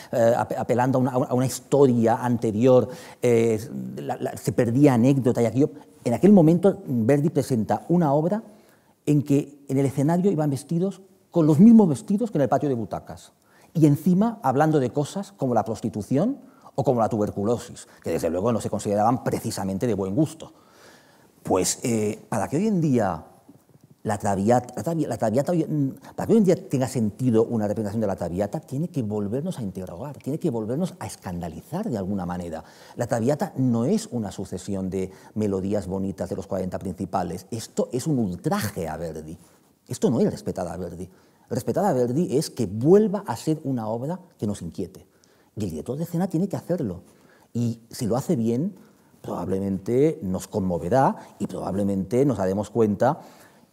apelando a una, historia anterior, se perdía anécdota y aquello. En aquel momento Verdi presenta una obra en que en el escenario iban vestidos con los mismos vestidos que en el patio de butacas y encima hablando de cosas como la prostitución o como la tuberculosis, que desde luego no se consideraban precisamente de buen gusto. Pues eh, para que hoy en día la traviata, mm, para que hoy en día tenga sentido una representación de la Traviata, tiene que volvernos a interrogar, tiene que volvernos a escandalizar de alguna manera. La Traviata no es una sucesión de melodías bonitas de los 40 principales, esto es un ultraje a Verdi, esto no es respetada a Verdi. Respetar a Verdi es que vuelva a ser una obra que nos inquiete. Y el director de escena tiene que hacerlo. Y si lo hace bien, probablemente nos conmoverá y probablemente nos daremos cuenta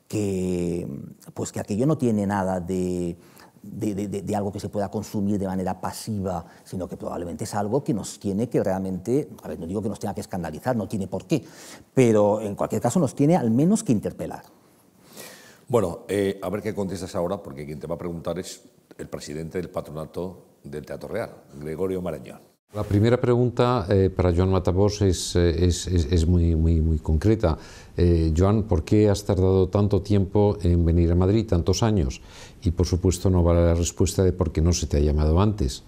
que, pues que aquello no tiene nada de, de, de, algo que se pueda consumir de manera pasiva, sino que probablemente es algo que nos tiene que realmente, a ver, no digo que nos tenga que escandalizar, no tiene por qué, pero en cualquier caso nos tiene al menos que interpelar. Bueno, eh, a ver qué contestas ahora, porque quien te va a preguntar es el presidente del patronato del Teatro Real, Gregorio Marañón. La primera pregunta eh, para Joan Matabos eh, es, muy, muy, muy, concreta. Joan, ¿por qué has tardado tanto tiempo en venir a Madrid, tantos años? Y por supuesto no vale la respuesta de por qué no se te ha llamado antes.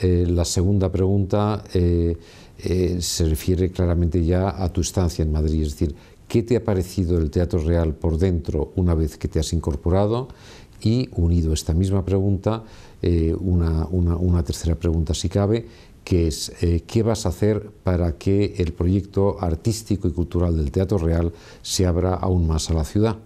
la segunda pregunta se refiere claramente ya a tu estancia en Madrid, es decir, qué te ha parecido el Teatro Real por dentro una vez que te has incorporado y unido a esta misma pregunta, eh, una, tercera pregunta si cabe, que es eh, qué vas a hacer para que el proyecto artístico y cultural del Teatro Real se abra aún más a la ciudad.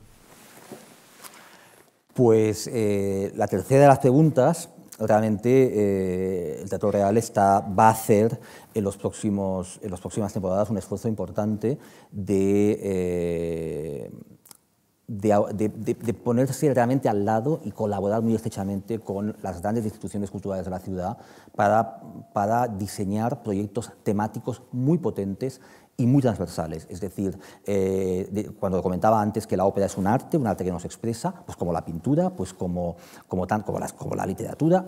Pues eh, la tercera de las preguntas realmente eh, el Teatro Real está, va a hacer en, las próximas temporadas un esfuerzo importante eh, de, ponerse realmente al lado y colaborar muy estrechamente con las grandes instituciones culturales de la ciudad para diseñar proyectos temáticos muy potentes y muy transversales. Es decir, eh, cuando comentaba antes que la ópera es un arte, un arte que nos expresa, pues como la pintura, pues como, como, tan, las, como la literatura,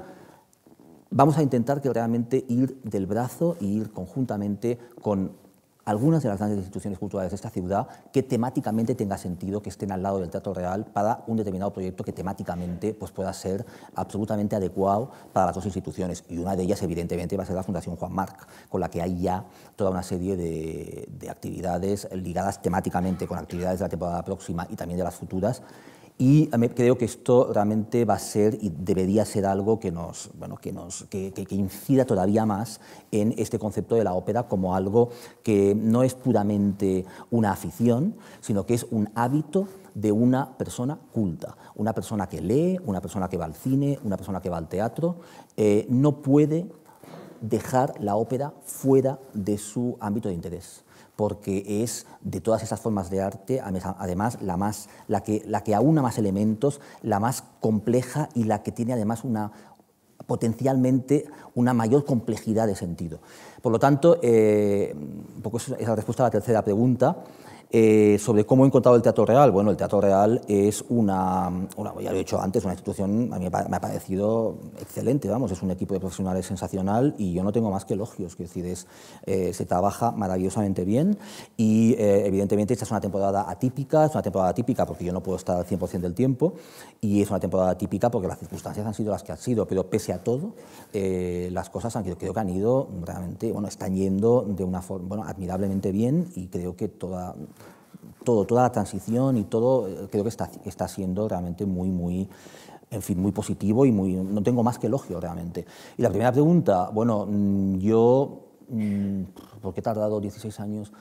vamos a intentar que realmente ir del brazo y ir conjuntamente con algunas de las grandes instituciones culturales de esta ciudad que temáticamente tenga sentido que estén al lado del Teatro Real para un determinado proyecto que temáticamente pues, pueda ser absolutamente adecuado para las dos instituciones. Y una de ellas, evidentemente, va a ser la Fundación Juan Marc, con la que hay ya toda una serie de actividades ligadas temáticamente con actividades de la temporada próxima y también de las futuras y creo que esto realmente va a ser y debería ser algo que, nos, que, incida todavía más en este concepto de la ópera como algo que no es puramente una afición, sino que es un hábito de una persona culta, una persona que lee, una persona que va al cine, una persona que va al teatro, eh, no puede dejar la ópera fuera de su ámbito de interés porque es de todas esas formas de arte, además, la, más, la, que, la aúna más elementos, la más compleja y la que tiene además una, potencialmente una mayor complejidad de sentido. Por lo tanto, eh, poco esa es la respuesta a la tercera pregunta. Eh, sobre cómo he encontrado el Teatro Real. Bueno, el Teatro Real es una, ya lo he dicho antes, una institución, a mí me ha parecido excelente, vamos, es un equipo de profesionales sensacional y yo no tengo más que elogios, quiero decir, eh, se trabaja maravillosamente bien y eh, evidentemente esta es una temporada atípica, es una temporada atípica porque yo no puedo estar al 100% del tiempo y es una temporada atípica porque las circunstancias han sido las que han sido, pero pese a todo, las cosas han, creo que han ido realmente, bueno, están yendo de una forma, bueno, admirablemente bien y creo que toda todo, toda la transición y todo, eh, creo que está, está siendo realmente muy, muy, en fin, muy positivo y muy, no tengo más que elogio realmente. Y la primera pregunta, bueno, mm, yo, mm, ¿por qué he tardado 16 años?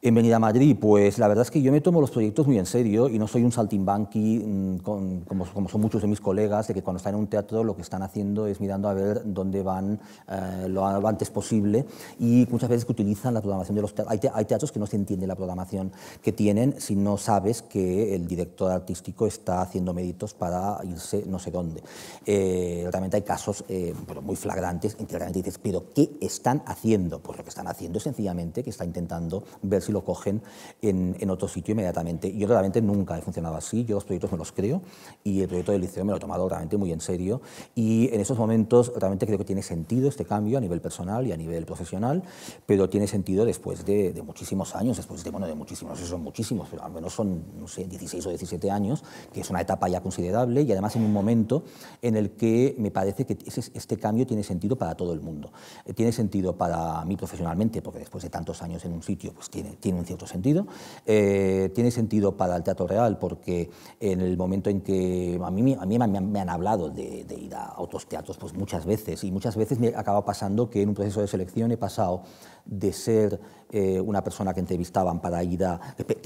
En a Madrid, pues la verdad es que yo me tomo los proyectos muy en serio y no soy un saltimbanqui mm, como, como, son muchos de mis colegas, de que cuando están en un teatro lo que están haciendo es mirando a ver dónde van eh, lo antes posible y muchas veces que utilizan la programación de los teatros. Hay, teatros que no se entiende la programación que tienen si no sabes que el director artístico está haciendo méritos para irse no sé dónde. Eh, realmente hay casos eh, muy flagrantes en que realmente dices, pero ¿qué están haciendo? Pues lo que están haciendo es sencillamente que está intentando verse y lo cogen en, otro sitio inmediatamente. Yo realmente nunca he funcionado así, yo los proyectos me los creo y el proyecto del liceo me lo he tomado realmente muy en serio y en esos momentos realmente creo que tiene sentido este cambio a nivel personal y a nivel profesional, pero tiene sentido después de, de muchísimos años, después de, bueno, de muchísimos, no sé si son muchísimos, pero al menos son, no sé, 16 o 17 años, que es una etapa ya considerable y además en un momento en el que me parece que este cambio tiene sentido para todo el mundo. Eh, tiene sentido para mí profesionalmente, porque después de tantos años en un sitio, pues tiene, tiene un cierto sentido. Eh, tiene sentido para el teatro real porque en el momento en que a mí, mí me, han hablado de, ir a otros teatros pues muchas veces y muchas veces me acaba pasando que en un proceso de selección he pasado de ser eh, una persona que entrevistaban para ir a,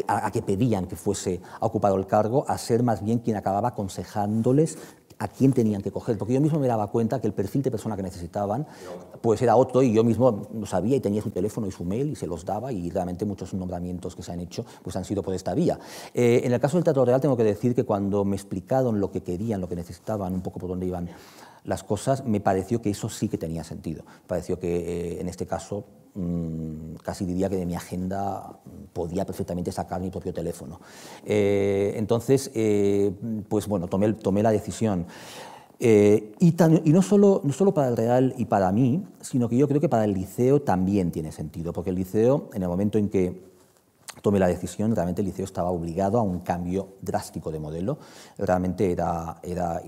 a, que pedían que fuese a ocupado el cargo a ser más bien quien acababa aconsejándoles a quién tenían que coger, porque yo mismo me daba cuenta que el perfil de persona que necesitaban pues era otro y yo mismo lo sabía y tenía su teléfono y su mail y se los daba y realmente muchos nombramientos que se han hecho pues han sido por esta vía. Eh, en el caso del Teatro Real tengo que decir que cuando me explicaron lo que querían, lo que necesitaban, un poco por dónde iban las cosas, me pareció que eso sí que tenía sentido. pareció que eh, en este caso Mm, casi diría que de mi agenda podía perfectamente sacar mi propio teléfono. Eh, entonces, eh, pues bueno, tomé, tomé la decisión. Eh, y, no, no solo para el Real y para mí, sino que yo creo que para el liceo también tiene sentido, porque el liceo, en el momento en que tomé la decisión, realmente el liceo estaba obligado a un cambio drástico de modelo. Realmente era, era,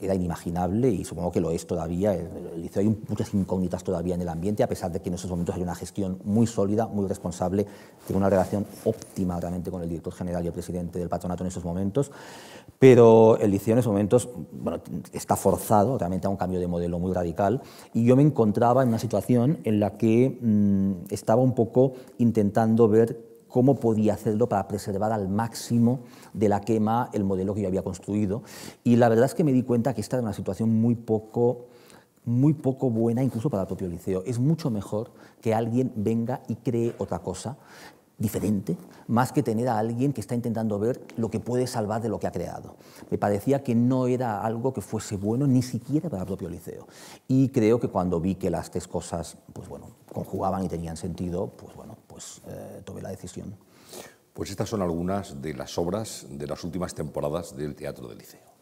era inimaginable y supongo que lo es todavía. El, liceo hay muchas incógnitas todavía en el ambiente, a pesar de que en esos momentos hay una gestión muy sólida, muy responsable, tengo una relación óptima realmente con el director general y el presidente del patronato en esos momentos. Pero el liceo en esos momentos está forzado realmente a un cambio de modelo muy radical y yo me encontraba en una situación en la que mm, estaba un poco intentando ver cómo podía hacerlo para preservar al máximo de la quema el modelo que yo había construido. Y la verdad es que me di cuenta que esta era una situación muy poco muy poco buena incluso para el propio liceo. Es mucho mejor que alguien venga y cree otra cosa diferente, más que tener a alguien que está intentando ver lo que puede salvar de lo que ha creado. Me parecía que no era algo que fuese bueno ni siquiera para el propio liceo. Y creo que cuando vi que las tres cosas, pues bueno, conjugaban y tenían sentido, pues bueno, pues eh, tomé la decisión. Pues estas son algunas de las obras de las últimas temporadas del Teatro del Liceo.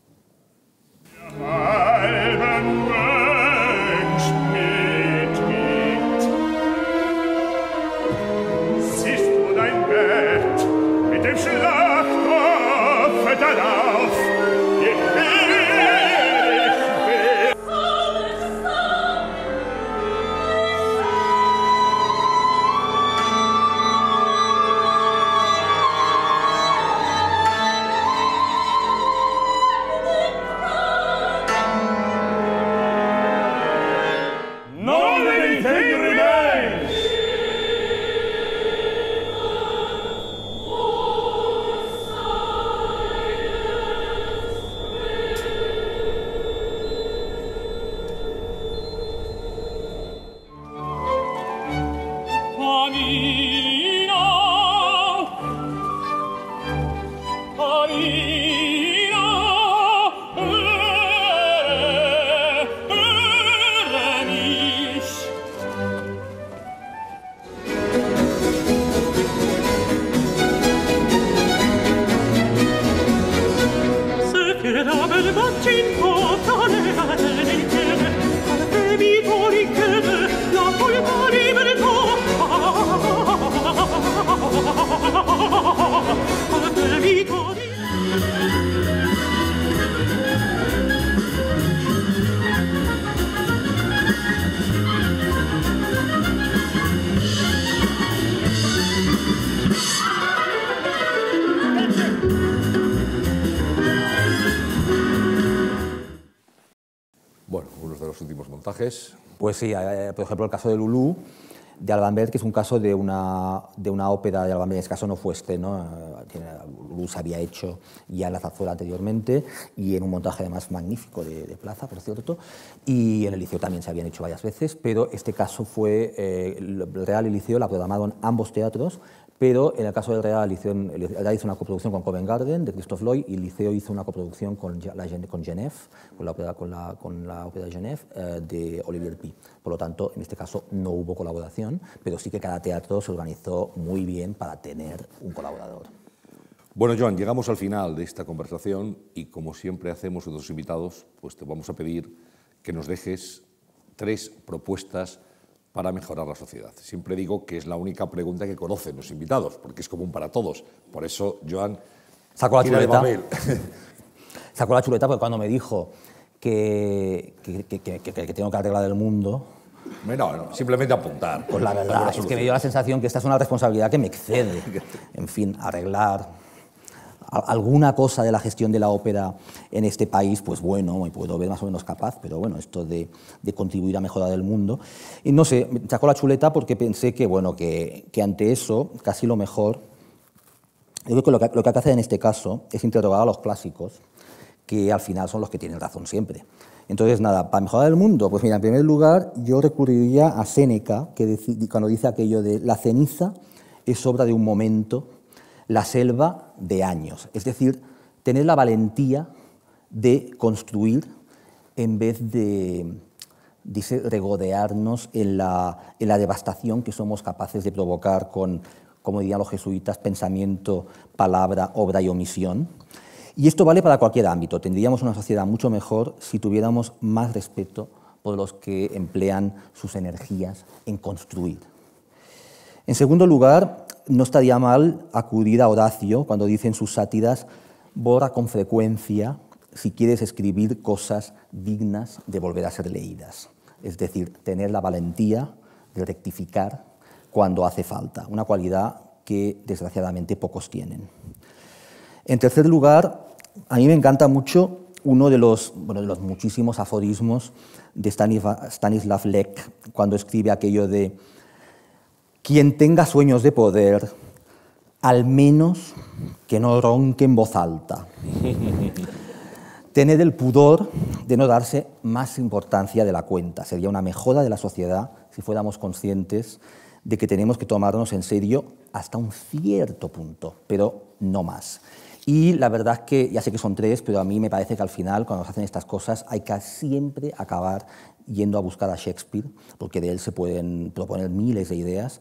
Pues sí, por ejemplo, el caso de Lulú, de Albanbert, que es un caso de una, de una ópera de Albanbert, en este caso no fue este, ¿no? Eh, se había hecho ya en la zarzuela anteriormente y en un montaje además magnífico de, Plaza, por cierto, y en el Liceo también se habían hecho varias veces, pero este caso fue, eh, el Real y Liceo la programaron ambos teatros, pero en el caso del Real, hizo, Real hizo una coproducción con Covent Garden de Christophe Lloyd y Liceo hizo una coproducción con, la, con Genève, con la ópera, con la, con la ópera de Genève eh, de Olivier P. Por lo tanto, en este caso no hubo colaboración, pero sí que cada teatro se organizó muy bien para tener un colaborador. Bueno, Joan, llegamos al final de esta conversación y como siempre hacemos los invitados, pues te vamos a pedir que nos dejes tres propuestas para mejorar la sociedad. Siempre digo que es la única pregunta que conocen los invitados, porque es común para todos. Por eso, Joan, sacó la chuleta. sacó la chuleta porque cuando me dijo que, tengo que arreglar el mundo, Bueno, simplemente apuntar. Pues la verdad es que me dio la sensación que esta es una responsabilidad que me excede. En fin, arreglar, alguna cosa de la gestión de la ópera en este país, pues bueno, me puedo ver más o menos capaz, pero bueno, esto de, contribuir a mejorar el mundo. Y no sé, sacó la chuleta porque pensé que, bueno, que, ante eso, casi lo mejor, yo creo lo, que lo que hay que hacer en este caso es interrogar a los clásicos, que al final son los que tienen razón siempre. Entonces, nada, para mejorar el mundo, pues mira, en primer lugar, yo recurriría a Séneca, que cuando dice aquello de la ceniza es obra de un momento la selva de años. Es decir, tener la valentía de construir en vez de dice, regodearnos en la, en la devastación que somos capaces de provocar con, como dirían los jesuitas, pensamiento, palabra, obra y omisión. Y esto vale para cualquier ámbito. Tendríamos una sociedad mucho mejor si tuviéramos más respeto por los que emplean sus energías en construir. En segundo lugar, no estaría mal acudir a Horacio cuando dice en sus sátiras, «Bora con frecuencia si quieres escribir cosas dignas de volver a ser leídas. Es decir, tener la valentía de rectificar cuando hace falta, una cualidad que desgraciadamente pocos tienen. En tercer lugar, a mí me encanta mucho uno de los, de los muchísimos aforismos de Stanislav Lech, cuando escribe aquello de quien tenga sueños de poder, al menos que no ronque en voz alta. Tener el pudor de no darse más importancia de la cuenta. Sería una mejora de la sociedad si fuéramos conscientes de que tenemos que tomarnos en serio hasta un cierto punto, pero no más. Y la verdad es que ya sé que son tres, pero a mí me parece que al final, cuando se hacen estas cosas, hay que siempre acabar yendo a buscar a Shakespeare, porque de él se pueden proponer miles de ideas,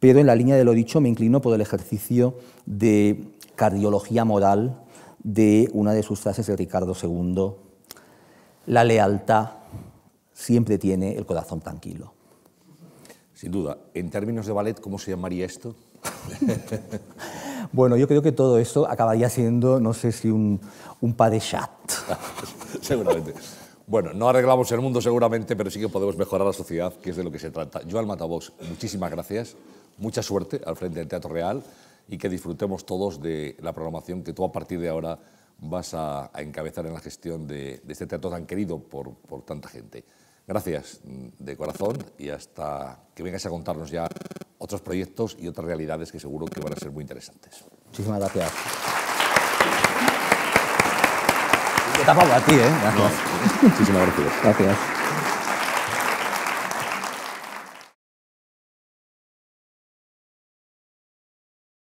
pero en la línea de lo dicho me inclino por el ejercicio de cardiología moral de una de sus frases de Ricardo II, la lealtad siempre tiene el corazón tranquilo. Sin duda. En términos de ballet, ¿cómo se llamaría esto? bueno, yo creo que todo esto acabaría siendo, no sé si un, un pas de chat. Seguramente. Bueno, no arreglamos el mundo seguramente, pero sí que podemos mejorar la sociedad, que es de lo que se trata. Joan matavox muchísimas gracias, mucha suerte al frente del Teatro Real y que disfrutemos todos de la programación que tú a partir de ahora vas a, encabezar en la gestión de, de, este teatro tan querido por, por tanta gente. Gracias mm, de corazón y hasta que vengas a contarnos ya otros proyectos y otras realidades que seguro que van a ser muy interesantes. Muchísimas gracias tapado a ti, ¿eh? Gracias. No, muchísimas gracias. Gracias.